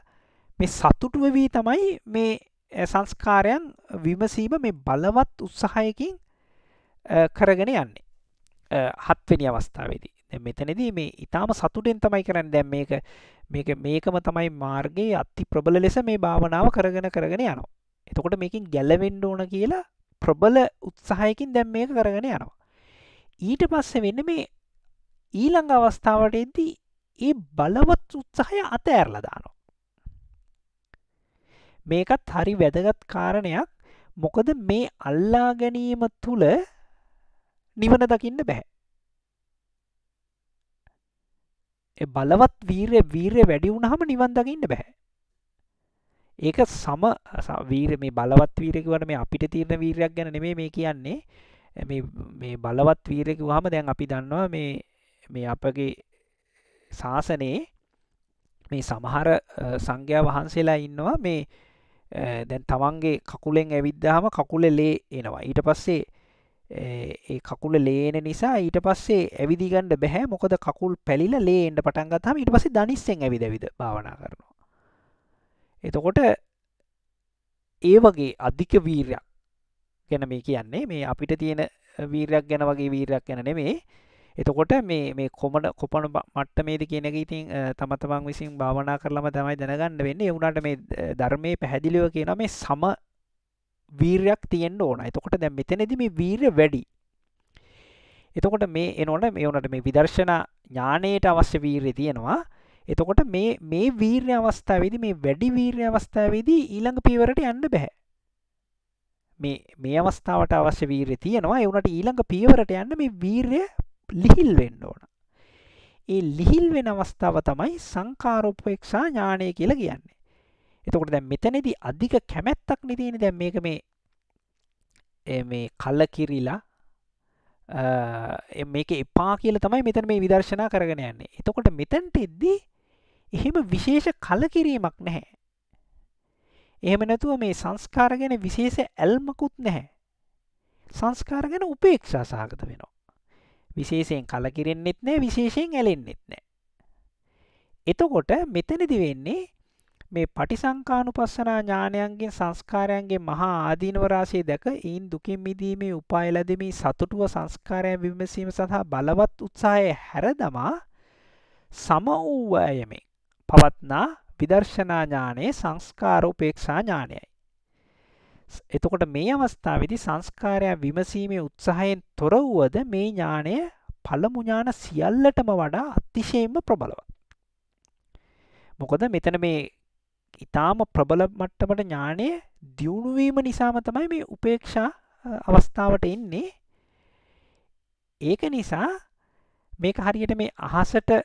මේ සතුටු වෙවි තමයි මේ සංස්කාරයන් විමසීම මේ බලවත් උත්සාහයකින් කරගෙන යන්නේ. හත්වෙනි අවස්ථාවේදී දැන් මෙතනදී මේ ඊටාම සතුටෙන් තමයි කරන්නේ දැන් මේක මේක මේකම තමයි මාර්ගයේ අති ප්‍රබල ලෙස මේ භාවනාව කරගෙන කරගෙන යනවා. එතකොට මේකෙන් ගැලවෙන්න ඕන කියලා ප්‍රබල උත්සාහයකින් දැම් මේක කරගෙන යනවා. ඊට පස්ස වෙන්න මේ ඊළඟ අවස්ථාවට එද්දී ඒ බලවත් උත්සාහය අත ඇරලදානවා. මේකත් හරි වැදගත් කාරණයක් මොකද මේ අල්ලා ගැනීම තුළ නිවන දකින්න බැහැ. බලවත් වීරය වීරය වැඩි වුණහම නිවන් දකින්න බැහැ. ඒක සම වීර මේ බලවත් වීරකවට මේ අපිට තිරණ වීරයක් ගැන නෙමේ මේ කියන්නේ මේ බලවත් වීරක වහම දැන් අපි දන්නවා මේ මේ අපගේ ශාසනයේ මේ සමහර සංඝයා වහන්සේලා ඉන්නවා මේ දැන් තමන්ගේ කකුලෙන් ඇවිද්දාම කකුල ලේ එනවා ඊට පස්සේ ඒ කකුල ලේන නිසා ඊට පස්සේ ඇවිදිගන්න බැහැ මොකද කකුල් පැලිලා ලේ එන්න පටන් ගත්තාම ඊට පස්සේ දනිස්සෙන් ඇවිද ඇවිද භාවනා කරනවා එතකොට ඒ වගේ අධික වීරයක් ගැන මේ කියන්නේ මේ අපිට තියෙන වීරයක් ගැන වගේ වීරයක් ගැන නෙමේ එතකොට මේ මේ කොමන කොපන මට්ටමේද කියන එක ඉතින් තම තමන් විසින් භාවනා කරලම තමයි දැනගන්න වෙන්නේ ඒ වුණාට මේ ධර්මයේ පැහැදිලිව කියනවා මේ සම වීරයක් තියෙන්න ඕන. එතකොට දැන් මෙතනදී මේ වීරය වැඩි. එතකොට මේ එනොන මේ උනට මේ විදර්ශනා ඥාණයට අවශ්‍ය වීරය තියෙනවා. එතකොට මේ මේ වීර්ය අවස්ථාවේදී මේ වැඩි වීර්ය අවස්ථාවේදී ඊළඟ පියවරට යන්න බෑ. මේ මේ අවස්ථාවට අවශ්‍ය වීර්ය තියෙනවා ඒ වුණාට ඊළඟ පියවරට යන්න මේ වීර්ය ලිහිල් වෙන්න ඕන. ඒ ලිහිල් වෙන අවස්ථාව තමයි සංකාරෝපේක්ෂා ඥානය කියලා කියන්නේ. එතකොට දැන් මෙතනදී අධික කැමැත්තක් නේ තියෙන්නේ දැන් මේක මේ මේ කලකිරිලා මේක එපා කියලා තමයි මෙතන මේ විදර්ශනා කරගෙන යන්නේ. එතකොට මෙතනට එද්දී එහෙම විශේෂ කලකිරීමක් නැහැ. එහෙම නැතුව මේ සංස්කාර ගැන විශේෂ ඇල්මකුත් නැහැ. සංස්කාර ගැන උපේක්ෂා සහගත වෙනවා. විශේෂයෙන් කලකිරෙන්නෙත් නැහැ විශේෂයෙන් ඇලෙන්නෙත් නැහැ. එතකොට මෙතනදි වෙන්නේ මේ පටිසංකානුපස්සනා ඥානයන්ගෙන් සංස්කාරයන්ගේ මහා ආදීනව රාශිය දැක ඊන් දුකින් මිදීමේ උපාය ලැබීමේ සතුටුව සංස්කාරයන් විමසීම සඳහා බලවත් උත්සාහය හැරදමා සම වූ අයමෙන් පවත්නා විදර්ශනා ඥානයේ සංස්කාර උපේක්ෂා ඥානයයි. එතකොට මේ අවස්ථාවේදී සංස්කාරයන් විමසීමේ උත්සාහයෙන් තොර වුවද මේ ඥානය පළමු ඥාන සියල්ලටම වඩා අතිශයින්ම ප්‍රබලව. මොකද මෙතන මේ ඊටාම ප්‍රබල මට්ටමට ඥානය දියුණු වීම නිසාම තමයි මේ උපේක්ෂා අවස්ථාවට එන්නේ. ඒක නිසා මේක හරියට මේ අහසට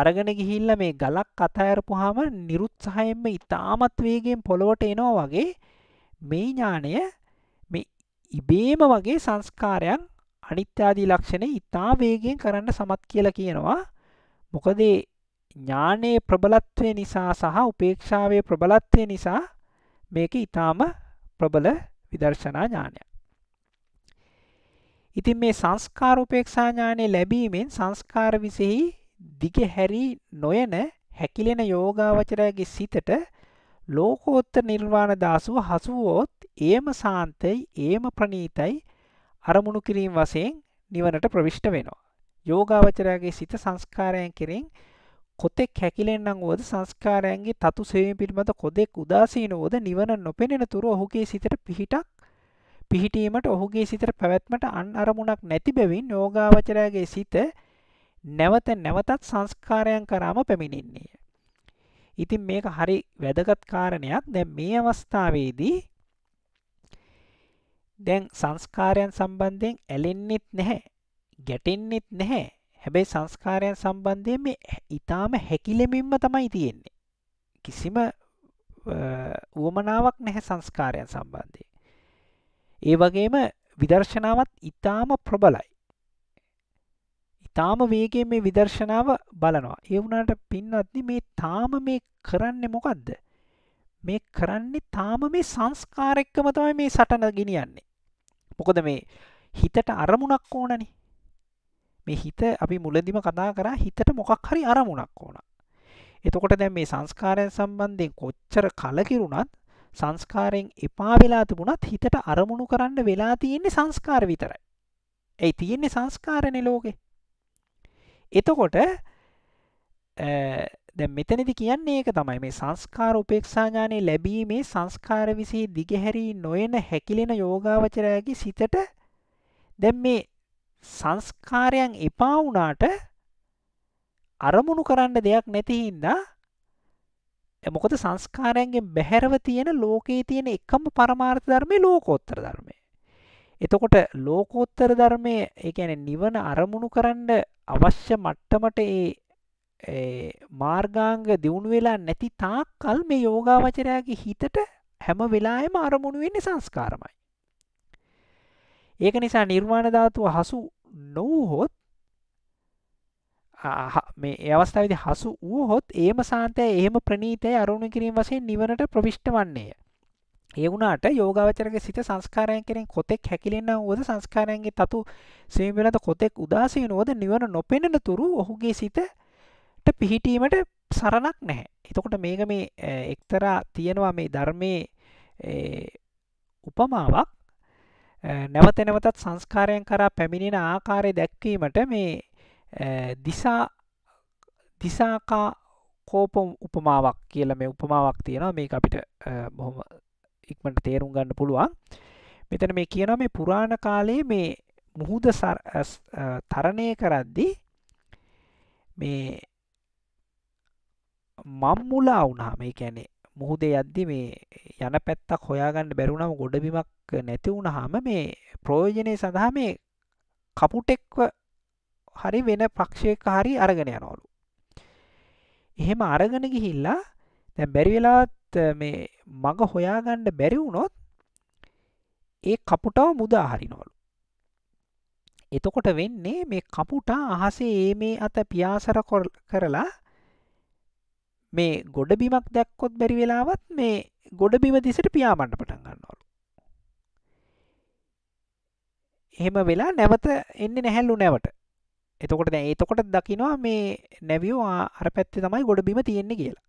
අරගෙන ගිහිල්ල මේ ගලක් අතඇරපුහාම නිරුත්සාහයෙන්ම ඉතාමත් වේගෙන් පොළොවට එනවා වගේ මේ ඥානය මේ ඉබේම වගේ සංස්කාරයන් අනිත්‍යාදී ලක්ෂණය ඉතා වේගෙන් කරන්න සමත් කියලා කියනවා මොකදේ ඥානයේ ප්‍රබලත්වය නිසා සහ උපේක්ෂාවේ ප්‍රබලත්වය නිසා මේක ඊටාම ප්‍රබල විදර්ශනා ඥානය. ඉතින් මේ සංස්කාර උපේක්ෂා ඥානය ලැබීමෙන් සංස්කාර විසෙහි දිගහැරි නොයන හැකිලෙන යෝගාවචරයගේ සිතට ලෝකෝත්තර නිර්වාණ දාසුව හසුවොත් ඒම සාන්තයි ඒම ප්‍රණීතයි අරමුණු කිරීම වශයෙන් නිවනට ප්‍රවිෂ්ට වෙනවා. යෝගාවචරයගේ සිත සංස්කාරයන් කෙරෙන් කොතෙක් හැකිලෙන්නම් වුවද සංස්කාරයන්ගේ තතු සෙවීම පිළිබඳ කොතෙක් උදාසීන වුවද නිවන නොපෙනෙන තුරු ඔහුගේ සිතට පිහිටක් පිහිටීමට ඔහුගේ සිතට පැවැත්මට අන් අරමුණක් නැති බැවින් යෝගාවචරයාගේ සිත නැවත නැවතත් සංස්කාරයන් කරාම පැමිණින්නේ. ඉතින් මේක හරි වැදගත් කාරණයක් දැන් මේ අවස්ථාවේදී දැන් සංස්කාරයන් සම්බන්ධයෙන් ඇලෙන්නෙත් නැහැ ගැටෙන්නෙත් නැහැ හැබැයි සංස්කාරයන් සම්බන්ධයෙන් මේ ඊටාම හැකිලෙමින්ම තමයි තියෙන්නේ කිසිම වුවමනාවක් නැහැ සංස්කාරයන් සම්බන්ධයෙන් ඒ වගේම විදර්ශනාවත් ඊටාම ප්‍රබලයි තාම වේගේ මේ විදර්ශනාව බලනවා ඒ වුණාට පින්වත්නි මේ තාම මේ කරන්නේ මොකද්ද මේ කරන්නේ තාම මේ සංස්කාර එක්කම තමයි මේ සටන ගෙනියන්නේ මොකද මේ හිතට අරමුණක් ඕනනේ මේ හිත අපි මුලදිම කතා කරා හිතට මොකක් හරි අරමුණක් ඕන එතකොට දැන් මේ සංස්කාරයන් සම්බන්ධයෙන් කොච්චර කලකිරුණත් සංස්කාරයෙන් එපා වෙලා තිබුණත් හිතට අරමුණු කරන්න වෙලා තියෙන්නේ සංස්කාර විතරයි. ඒ තියෙන්නේ සංස්කාරනේ ලෝකේ. එතකොට දැ මෙතනදි කියන්නේ ඒක තමයි මේ සංස්කාර උපේක්ෂාඥානය ලැබීමේ සංස්කාර විසි දිගහැරී නොයන හැකිලෙන යෝගාවචරයගේ සිතට දැම් මේ සංස්කාරයන් එපා වුණාට අරමුණු කරන්න දෙයක් නැතිහින්දා මොකද සංස්කාරයන්ගෙන් බැහැරව තියෙන ලෝකයේ තියෙන එකම පරමාර්ථ ධර්මය ලෝකෝත්තර ධර්මය. එතකොට ලෝකෝත්තර ධර්මය එකන නිවන අරමුණු කරන්න අවශ්‍ය මට්ටමට ඒ මාර්ගාංග දියුණු වෙලා නැති තාක් කල් මේ යෝගාවචරයාගේ හිතට හැම වෙලායම අරමුණු වෙන්නේ සංස්කාරමයි. ඒක නිසා නිර්මාණ ධාතුව හසු නොවහොත් මේ අවස්ථාවේදී හසු වුවහොත් ඒම සාන්තය එහෙම ප්‍රනීතය අරමුණු කිරීම වශයෙන් නිවනට ප්‍රවිෂ්ඨ වන්නේය. ඒවුණට යෝගාවචරක සිත සංස්කාරයන් කෙරෙන් කොතෙක් හැකිලෙන්න වුවද සංස්කාරයන්ගේ තතු සේවෙලද කොතෙක් උදාසී නොවද නිවන නොපෙනෙන තුරු ඔහුගේ සිතට පිහිටීමට සරණක් නැහැ. එතකොට මේක මේ එක්තරා තියෙනවා මේ ධර්මයේ උපමාවක් නැවත නැවතත් සංස්කාරයන් කරා පැමිණෙන ආකාරය දැක්වීමට මේ දිසා දිසාකා කෝප උපමාවක් කියලා මේ උපමාවක් තියෙනවා මේක අපිට බොහොම ඉක්මට තේරුම් ගන්න පුළුවන් මෙතන මේ කියන මේ පුරාණ කාලයේ මේ මුහුද තරණය කරද්දී මේ මම්මුලා වුණා මේ කියන්නේ මුහුදේ යද්දි මේ යන පැත්තක් හොයාගන්න බැරුණම ගොඩබිමක් නැති වුණාම මේ ප්‍රයෝජනය සඳහා මේ කපුටෙක්ව හරි වෙන පක්ෂයක හරි අරගෙන යනවලු. එහෙම අරගෙන ගිහිල්ලා දැන් බැරි වෙලාවත් මේ මඟ හොයාගණ්ඩ බැරිවුණොත් ඒ කපුටාව මුදා හරිනවලු එතකොට වෙන්නේ මේ කපුටා අහසේ ඒ මේ අත පියාසර කරලා මේ ගොඩබිමක් දැක්කොත් බැරි වෙලාවත් මේ ගොඩබිම දිසට පියාමන්න පටන් ගන්නවලු එහෙම වෙලා නැවත එන්න නැහැල්ලු නැවට එතකොට දැ එතකොට දකිනවා මේ නැවියෝ අර පැත්ති තමයි ගොඩබිම තියෙන්නේ කියලා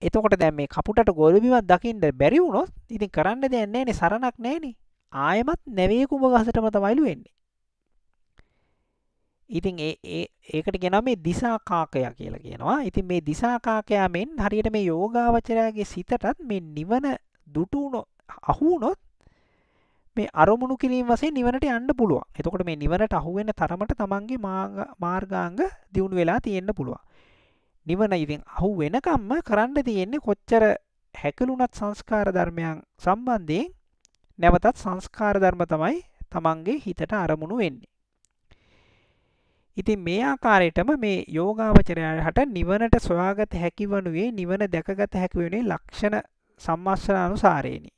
එතකොට දැන් මේ කපුටට ගොළුබිමක් දකින්න බැරි වුණොත් ඉතින් කරන්න දෙයක් නැහැ නේ සරණක් නැහැ නේ. ආයෙමත් නැවේ කුඹ ගසටම තමයිලු වෙන්නේ. ඉතින් ඒ ඒ ඒකට කියනවා මේ දිසාකාකය කියලා කියනවා. ඉතින් මේ දිසාකාකයා මෙන් හරියට මේ යෝගාවචරයාගේ සිතටත් මේ නිවන දුටුනො අහුනොත් මේ අරමුණු කිරීම වශයෙන් නිවනට යන්න පුළුවන්. එතකොට මේ නිවනට අහු වෙන තරමට තමන්ගේ මාර්ගාංග දියුණු වෙලා තියෙන්න පුළුවන්. නිවන ඉතින් අහු වෙනකම්ම කරන්න තියෙන්නේ කොච්චර හැකිලුණත් සංස්කාර ධර්මයන් සම්බන්ධයෙන් නැවතත් සංස්කාර ධර්ම තමයි තමන්ගේ හිතට අරමුණු වෙන්නේ. ඉතින් මේ ආකාරයටම මේ යෝගාවචරයට නිවනට සොයාගත හැකිවනුයේ නිවන දැකගත හැකි වුණේ ලක්ෂණ සම්මස්සන අනුසාරේනි.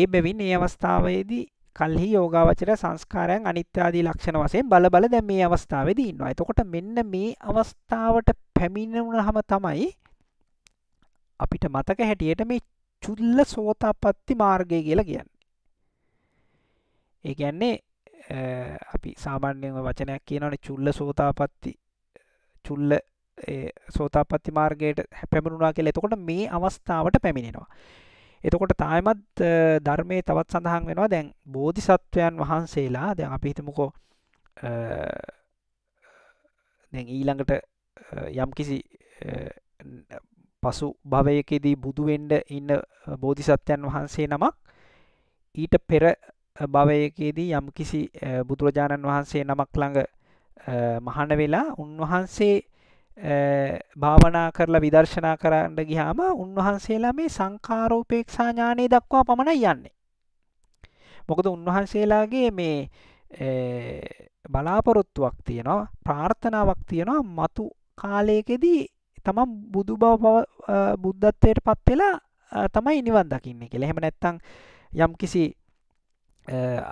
ඒ බැවින් මේ අවස්ථාවේදී කල්හි යෝගාවචර සංස්කාරයන් අනිත්‍යාදී ලක්ෂණ වශයෙන් බල බල දැන් මේ අවස්ථාවේදී ඉන්නවා. එතකොට මෙන්න මේ අවස්ථාවට පැමිණුණාම තමයි අපිට මතක හැටියට මේ චුල්ල සෝතාපට්ටි මාර්ගය කියලා කියන්නේ. ඒ කියන්නේ අපි සාමාන්‍යයෙන් වචනයක් කියනවනේ චුල්ල සෝතාපට්ටි චුල්ල සෝතාපට්ටි මාර්ගයට පැමිණුණා කියලා. එතකොට මේ අවස්ථාවට පැමිණෙනවා. එතකොට තායමත් ධර්මයේ තවත් සඳහන් වෙනවා දැන් බෝධිසත්වයන් වහන්සේලා දැන් අපි හිතමුකෝ දැන් ඊළඟට යම්කිසි පසු භවයකදී බුදු වෙන්න ඉන්න බෝධිසත්වයන් වහන්සේ නමක් ඊට පෙර භවයකදී යම්කිසි බුදුරජාණන් වහන්සේ නමක් ළඟ මහාන වෙලා උන්වහන්සේ භාවනා කරලා විදර්ශනා කරන්න ගියාම උන්වහන්සේලා මේ සංඛාරෝපේක්ෂා ඥානෙ දක්වා පමණයි යන්නේ. මොකද උන්වහන්සේලාගේ මේ බලාපොරොත්තුවක් තියෙනවා ප්‍රාර්ථනාවක් තියෙනවා මතු කාලයකෙදී තමන් බුදු බව බුද්ධත්වයට පත් වෙලා තමයි නිවන් දකින්නේ කියලා. එහෙම නැත්නම් යම්කිසි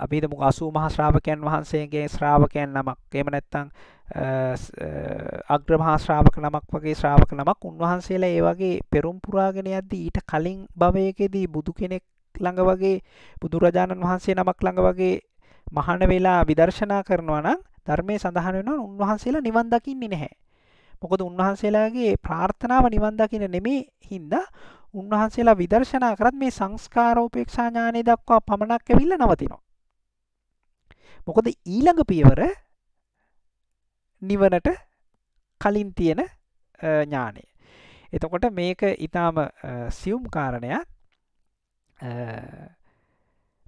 අපි හිතමු 80 මහ ශ්‍රාවකයන් වහන්සේගේ ශ්‍රාවකයන් නමක්. එහෙම නැත්නම් අග්‍රමහා ශ්‍රාවක නමක් වගේ ශ්‍රාවක නමක් උන්වහන්සේලා ඒ වගේ පෙරුම් පුරාගෙන යද්දී ඊට කලින් භවයකදී බුදු කෙනෙක් ළඟ වගේ බුදුරජාණන් වහන්සේ නමක් ළඟ වගේ මහාන වෙලා විදර්ශනා කරනවා නම් ධර්මයේ සඳහන් වෙනවා උන්වහන්සේලා නිවන් දකින්නේ නැහැ. මොකද උන්වහන්සේලාගේ ප්‍රාර්ථනාව නිවන් දකින්න නෙමේ හින්දා උන්වහන්සේලා විදර්ශනා කරත් මේ සංස්කාරෝපේක්ෂා ඥානය දක්වා පමණක් ඇවිල්ලා නවතිනවා. මොකද ඊළඟ පියවර නිවනට කලින් තියෙන ඥානය. එතකොට මේක ඉතාම සියුම් කාරණයක්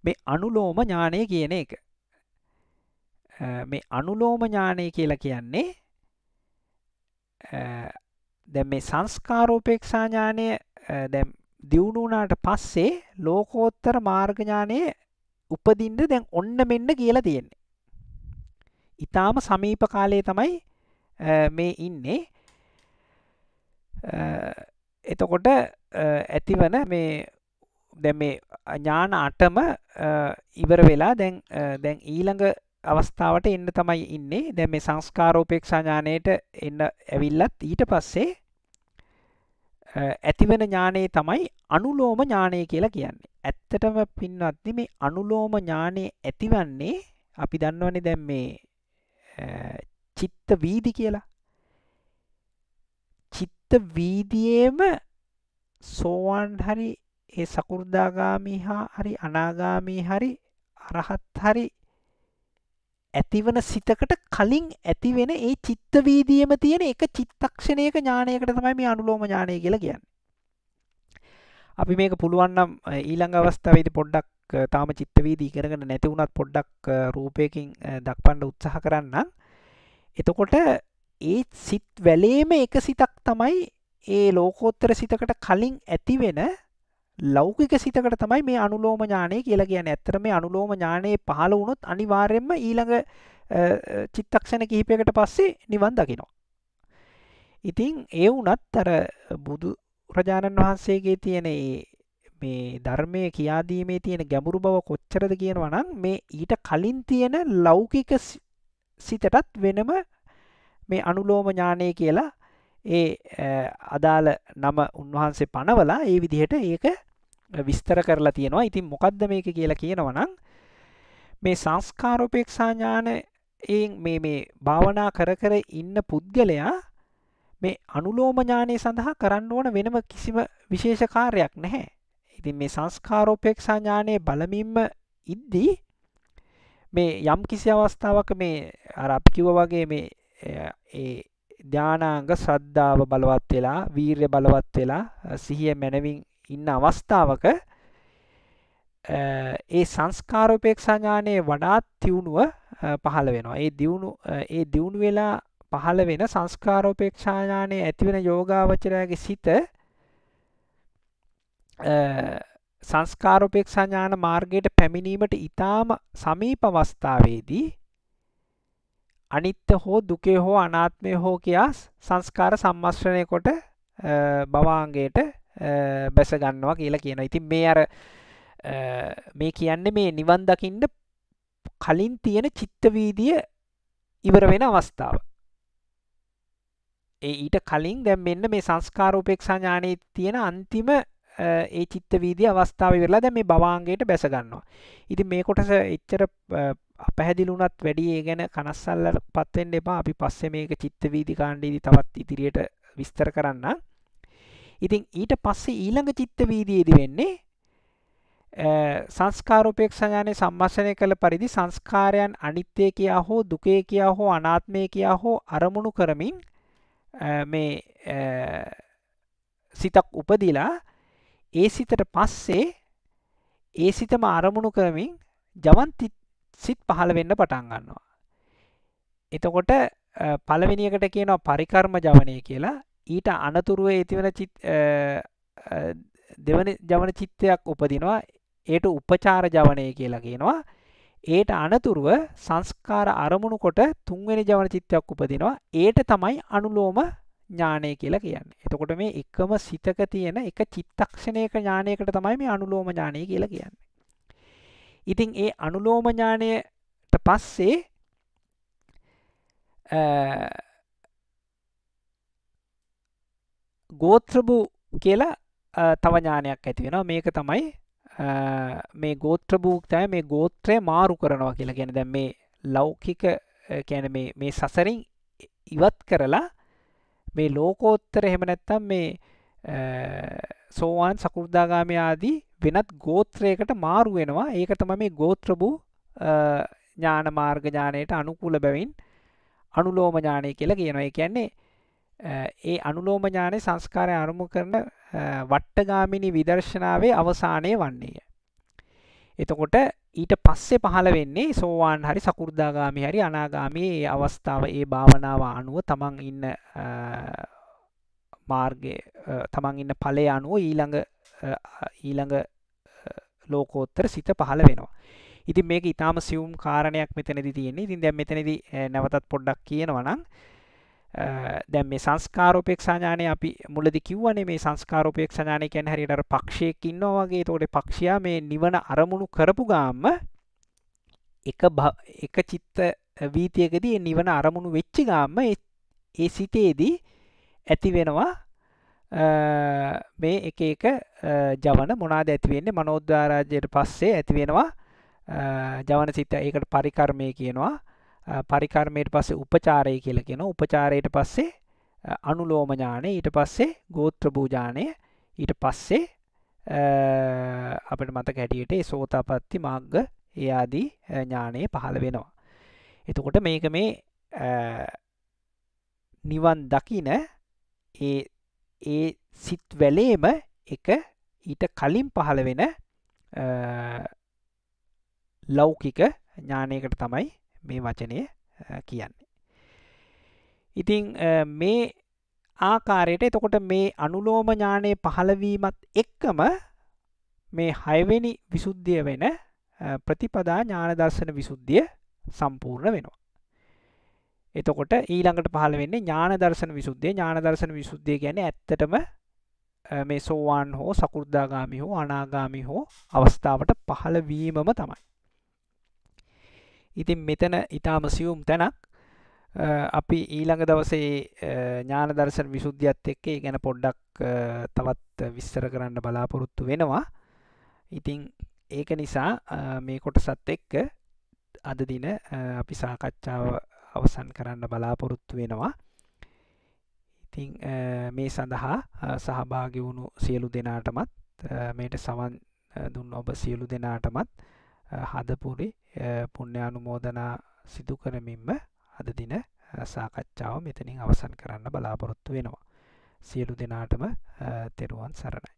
මේ අනුලෝම ඥානය කියන එක මේ අනුලෝම ඥානය කියලා කියන්නේ දැන් මේ සංස්කාරෝපේක්ෂා ඥානය දැන් දියුණු වුණාට පස්සේ ලෝකෝත්තර මාර්ග ඥානය උපදින්න දැන් ඔන්න මෙන්න කියලා තියෙන්නේ. ඉතාම සමීප කාලයේ තමයි මේ ඉන්නේ එතකොට ඇතිවන මේ දැ මේ ඥාන අටම ඉවර වෙලා දැන් දැන් ඊළඟ අවස්ථාවට එන්න තමයි ඉන්නේ දැ මේ සංස්කාරෝපේක්ෂා ඥානයට එන්න ඇවිල්ලත් ඊට පස්සේ ඇතිවෙන ඥානයේ තමයි අනුලෝම ඥානය කියලා කියන්නේ ඇත්තටම පින්වත්ති මේ අනුලෝම ඥානය ඇතිවන්නේ අපි දන්නවනේ දැන් මේ චිත්ත වීදි කියලා චිත්ත වීදියේම සෝවාන් හරි ඒ සකෘදාගාමී හා හරි අනාගාමී හරි අරහත් හරි ඇතිවන සිතකට කලින් ඇතිවෙන ඒ චිත්ත වීදියම තියෙන එක චිත්තක්ෂණයක ඥානයකට තමයි මේ අනුලෝම ඥානය කියලා කියන්න අපි මේක පුළුවන්නම් ඊළඟ අවස්ථාවේද පොඩ්ඩක් තාම චිත්තවීදී කරගෙන නැති වුණත් පොඩ්ඩක් රූපයකින් දක්වන්න උත්සාහ කරන්න එතකොට ඒ සිත් වැලේම එක සිතක් තමයි ඒ ලෝකෝත්තර සිතකට කලින් ඇතිවෙන ලෞකික සිතකට තමයි මේ අනුලෝම ඥානය කියලා කියන ඇත්තර මේ අනුලෝම ඥානයේ පහළ වුණොත් අනිවාර්යෙන්ම ඊළඟ චිත්තක්ෂණ කිහිපයකට පස්සේ නිවන් දකිනවා. ඉතින් ඒ වුණත් අර බුදු බුදුරජාණන් වහන්සේගේ තියෙන මේ ධර්මය කියාදීමේ තියෙන ගැඹුරු බව කොච්චරද කියනවනම් මේ ඊට කලින් තියෙන ලෞකික සිතටත් වෙනම මේ අනුලෝම ඥානය කියලා ඒ අදාළ නම උන්වහන්සේ පනවලා ඒ විදිහට ඒක විස්තර කරලා තියෙනවා ඉතින් මොකක්ද මේක කියලා කියනවනම් මේ සංස්කාරෝපේක්ෂා ඥාන මේ මේ භාවනා කර කර ඉන්න පුද්ගලයා මේ අනුලෝම ඥානය සඳහා කරන්න ඕන වෙනම කිසිම විශේෂ කාර්යයක් නැහැ. ඉතින් මේ සංස්කාරෝපේක්ෂා ඥානයේ බලමින්ම ඉද්දී මේ යම් කිසි අවස්ථාවක මේ අර අපි කිව්වා වගේ මේ ඒ ධානාංග ශ්‍රද්ධාව බලවත් වෙලා වීරය බලවත් වෙලා සිහිය මැනවින් ඉන්න අවස්ථාවක ඒ සංස්කාරෝපේක්ෂා ඥානයේ වඩාත් දියුණුව පහළ වෙනවා. ඒ දියුණු ඒ දියුණු වෙලා පහළ වෙන සංස්කාරෝපේක්ෂා ඥානයේ ඇතිවෙන යෝගාවචරයාගේ සිත සංස්කාරෝපේක්ෂා ඥාන මාර්ගයට පැමිණීමට ඊටාම සමීප අවස්ථාවේදී අනිත්‍ය හෝ දුකේ හෝ අනාත්මය හෝ කියා සංස්කාර සම්මස්ත්‍රණය කොට බවාංගයට බැස ගන්නවා කියලා කියනවා. ඉතින් මේ අර මේ කියන්නේ මේ නිවන් දකින්න කලින් තියෙන චිත්ත වීදිය ඉවර වෙන අවස්ථාව. ඒ ඊට කලින් දැම් මෙන්න මේ සංස්කාරෝපෙක්ෂා ඥානයේ තියෙන අන්තිම ඒ චිත්ත වීදී අවස්ථාව වෙලා දැ මේ බවාන්ගේට බැසගන්නවා ඉති මේ කොටස එච්චර පැහැදිලුනත් වැඩි ඒ ගැන කනස්සල්ල පත්වෙන් එපා අපි පස්සෙ මේක චිත්ත වීදි කාණ්ඩීදි තවත් ඉදිරියට විස්තර කරන්න ඉතින් ඊට පස්සේ ඊළඟ චිත්ත වීදයේදි වෙන්නේ සංස්කාරෝපේක්ෂඥානය සම්මස්සනය කළ පරිදි සංස්කාරයන් අනිත්‍යය කියා හෝ දුකේ කියා හෝ අනාත්මය කියා හෝ අරමුණු කරමින් මේ සිතක් උපදිලා ඒ සිතට පස්සේ ඒ සිතම අරමුණු කරමින් ජවන්ති සිත් පහළ වෙන්න පටන් ගන්නවා. එතකොට පළවෙනියකට කියනවා පරිකර්ම ජවනය කියලා ඊට අනතුරුව ඇතිවන දෙවන ජවන චිත්තයක් උපදිනවා ඒට උපචාර ජවනය කියලා කියනවා ඒට අනතුරුව සංස්කාර අරමුණු කොට තුන්වෙනි ජවන චිත්තයක් උපදිනවා. ඒට තමයි අනුලෝම ඥානය කියලා කියන්නේ. එතකොට මේ එකම සිතක තියෙන එක චිත්තක්ෂණයක ඥානයකට තමයි මේ අනුලෝම ඥානය කියලා කියන්නේ. ඉතින් ඒ අනුලෝම ඥානයට පස්සේ ගෝත්‍රබු කියලා තව ඥානයක් ඇති වෙනවා. මේක තමයි මේ ගෝත්‍ර භූක්තය මේ ගෝත්‍රය මාරු කරනවා කියලා ගැන දැ මේ ලෞකික කැන මේ සසරින් ඉවත් කරලා මේ ලෝකෝත්තර එහෙම නැත්තම් මේ සෝවාන් සකෘදාගාමය ආදී වෙනත් ගෝත්‍රයකට මාරු වෙනවා ඒක තම මේ ගෝත්‍රභූ ඥාන මාර්ග ඥානයට අනුකූල බැවින් අනුලෝම ඥානය කියලා කියනවා කියන්නේ ඒ අනුලෝම ඥානයේ සංස්කාරය අනුමු කරන වට්ටගාමිනී විදර්ශනාවේ අවසානය වන්නේය. එතකොට ඊට පස්සේ පහළ වෙන්නේ සෝවාන් හරි සකු르දාගාමි හරි අනාගාමී ඒ අවස්ථාව ඒ භාවනාව අනුව තමන් ඉන්න මාර්ගයේ තමන් ඉන්න ඵලය අනුව ඊළඟ ඊළඟ ලෝකෝත්තර සිත පහළ වෙනවා. ඉතින් මේක ඊටාම සියුම් කාරණයක් මෙතනදී තියෙන්නේ. ඉතින් දැන් මෙතනදී නැවතත් පොඩ්ඩක් කියනවා නම් දැම් මේ සංස්කාරෝපේක්ෂා ඥානය අපි මුලදි කිව්වනේ මේ සංස්කාරෝපේක්ෂා ඥානය කියන්නේ හරියට අර පක්ෂයක් ඉන්නවා වගේ. ඒතකොට පක්ෂියා මේ නිවන අරමුණු කරපු ගාම එක එක චිත්ත වීතියකදී නිවන අරමුණු වෙච්ච ගාම ඒ සිතේදී ඇති වෙනවා මේ එක එක ජවන මොනාද ඇතිවෙන්නේ මනෝද්වාරාජයට පස්සේ ඇතිවෙනවා ජවන සිත ඒකට පරිකර්මය කියනවා පරිකර්මයට පස්සේ උපචාරය කියලා කියනවා උපචාරයට පස්සේ අනුලෝම ඥානය ඊට පස්සේ ගෝත්‍ර භූජානය ඊට පස්සේ අපිට මතක හැටියට සෝතාපට්ටි මාර්ග ඒ ආදී ඥානය පහළ වෙනවා. එතකොට මේක මේ නිවන් දකින ඒ ඒ සිත් වැලේම එක ඊට කලින් පහළ වෙන ලෞකික ඥානයකට තමයි මේ වචනය කියන්නේ. ඉතිං මේ ආකාරයට එතකොට මේ අනුලෝම ඥානය පහළවීමත් එක්කම මේ හයවෙනි විසුද්ධිය වෙන ප්‍රතිපදා ඥානදර්ශන විසුද්ධිය සම්පූර්ණ වෙනවා. එතකොට ඊළඟට පහළ වෙන්නේ ඥානදර්ශන විසුද්ධිය ඥානදර්ශන විසුද්ධිය කියන්නේ ඇත්තටම මේ සෝවාන් හෝ සකෘදාගාමි හෝ අනාගාමි හෝ අවස්ථාවට පහළ වීමම තමයි. ඉතින් මෙතන ඉතාම සියුම් තැනක් අපි ඊළඟ දවසේ ඥාන දර්ශන විසුද්ධියත් එක්ක ඒ ගැන පොඩ්ඩක් තවත් විස්තර කරන්න බලාපොරොත්තු වෙනවා. ඉතින් ඒක නිසා මේ කොටසත් එක්ක අද දින අපි සාකච්ඡාව අවසන් කරන්න බලාපොරොත්තු වෙනවා. ඉතින් මේ සඳහා සහභාගි වුණු සියලු දෙනාටමත් මේට සවන් දුන්න ඔබ සියලු දෙනාටමත් හදපුරි පුුණ්‍ය අනුමෝදනා සිදු කරමින්ම අද දින සාකච්ඡාව මෙතනින් අවසන් කරන්න බලාපොරොත්තු වෙනවා. සියලු දෙනාටම තෙරුවන් සරණයි.